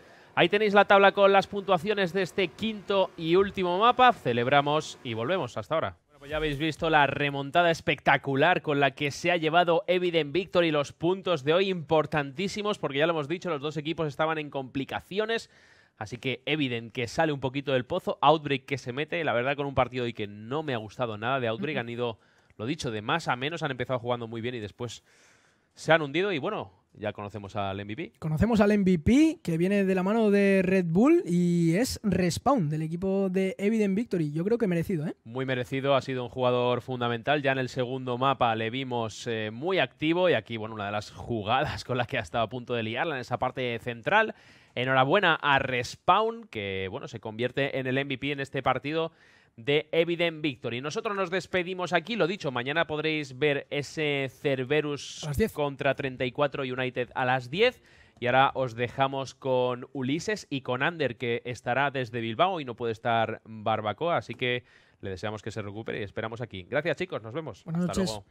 Ahí tenéis la tabla con las puntuaciones de este quinto y último mapa. Celebramos y volvemos. Hasta ahora. Pues ya habéis visto la remontada espectacular con la que se ha llevado Evident Victory los puntos de hoy importantísimos porque ya lo hemos dicho, los dos equipos estaban en complicaciones. Así que Evident que sale un poquito del pozo, Outbreak que se mete, la verdad con un partido hoy que no me ha gustado nada de Outbreak, han ido, lo dicho, de más a menos, han empezado jugando muy bien y después se han hundido y bueno, ya conocemos al MVP. Conocemos al MVP que viene de la mano de Red Bull y es Respawn del equipo de Evident Victory. Yo creo que merecido, ¿eh? Muy merecido, ha sido un jugador fundamental. Ya en el segundo mapa le vimos eh, muy activo y aquí, bueno, una de las jugadas con las que ha estado a punto de liarla en esa parte central. Enhorabuena a Respawn que, bueno, se convierte en el MVP en este partido de Evident Victory. Nosotros nos despedimos aquí, lo dicho, mañana podréis ver ese Cerberus contra 34 United a las 10. Y ahora os dejamos con Ulises y con Ander, que estará desde Bilbao y no puede estar Barbacoa, así que le deseamos que se recupere y esperamos aquí. Gracias chicos, nos vemos. luego.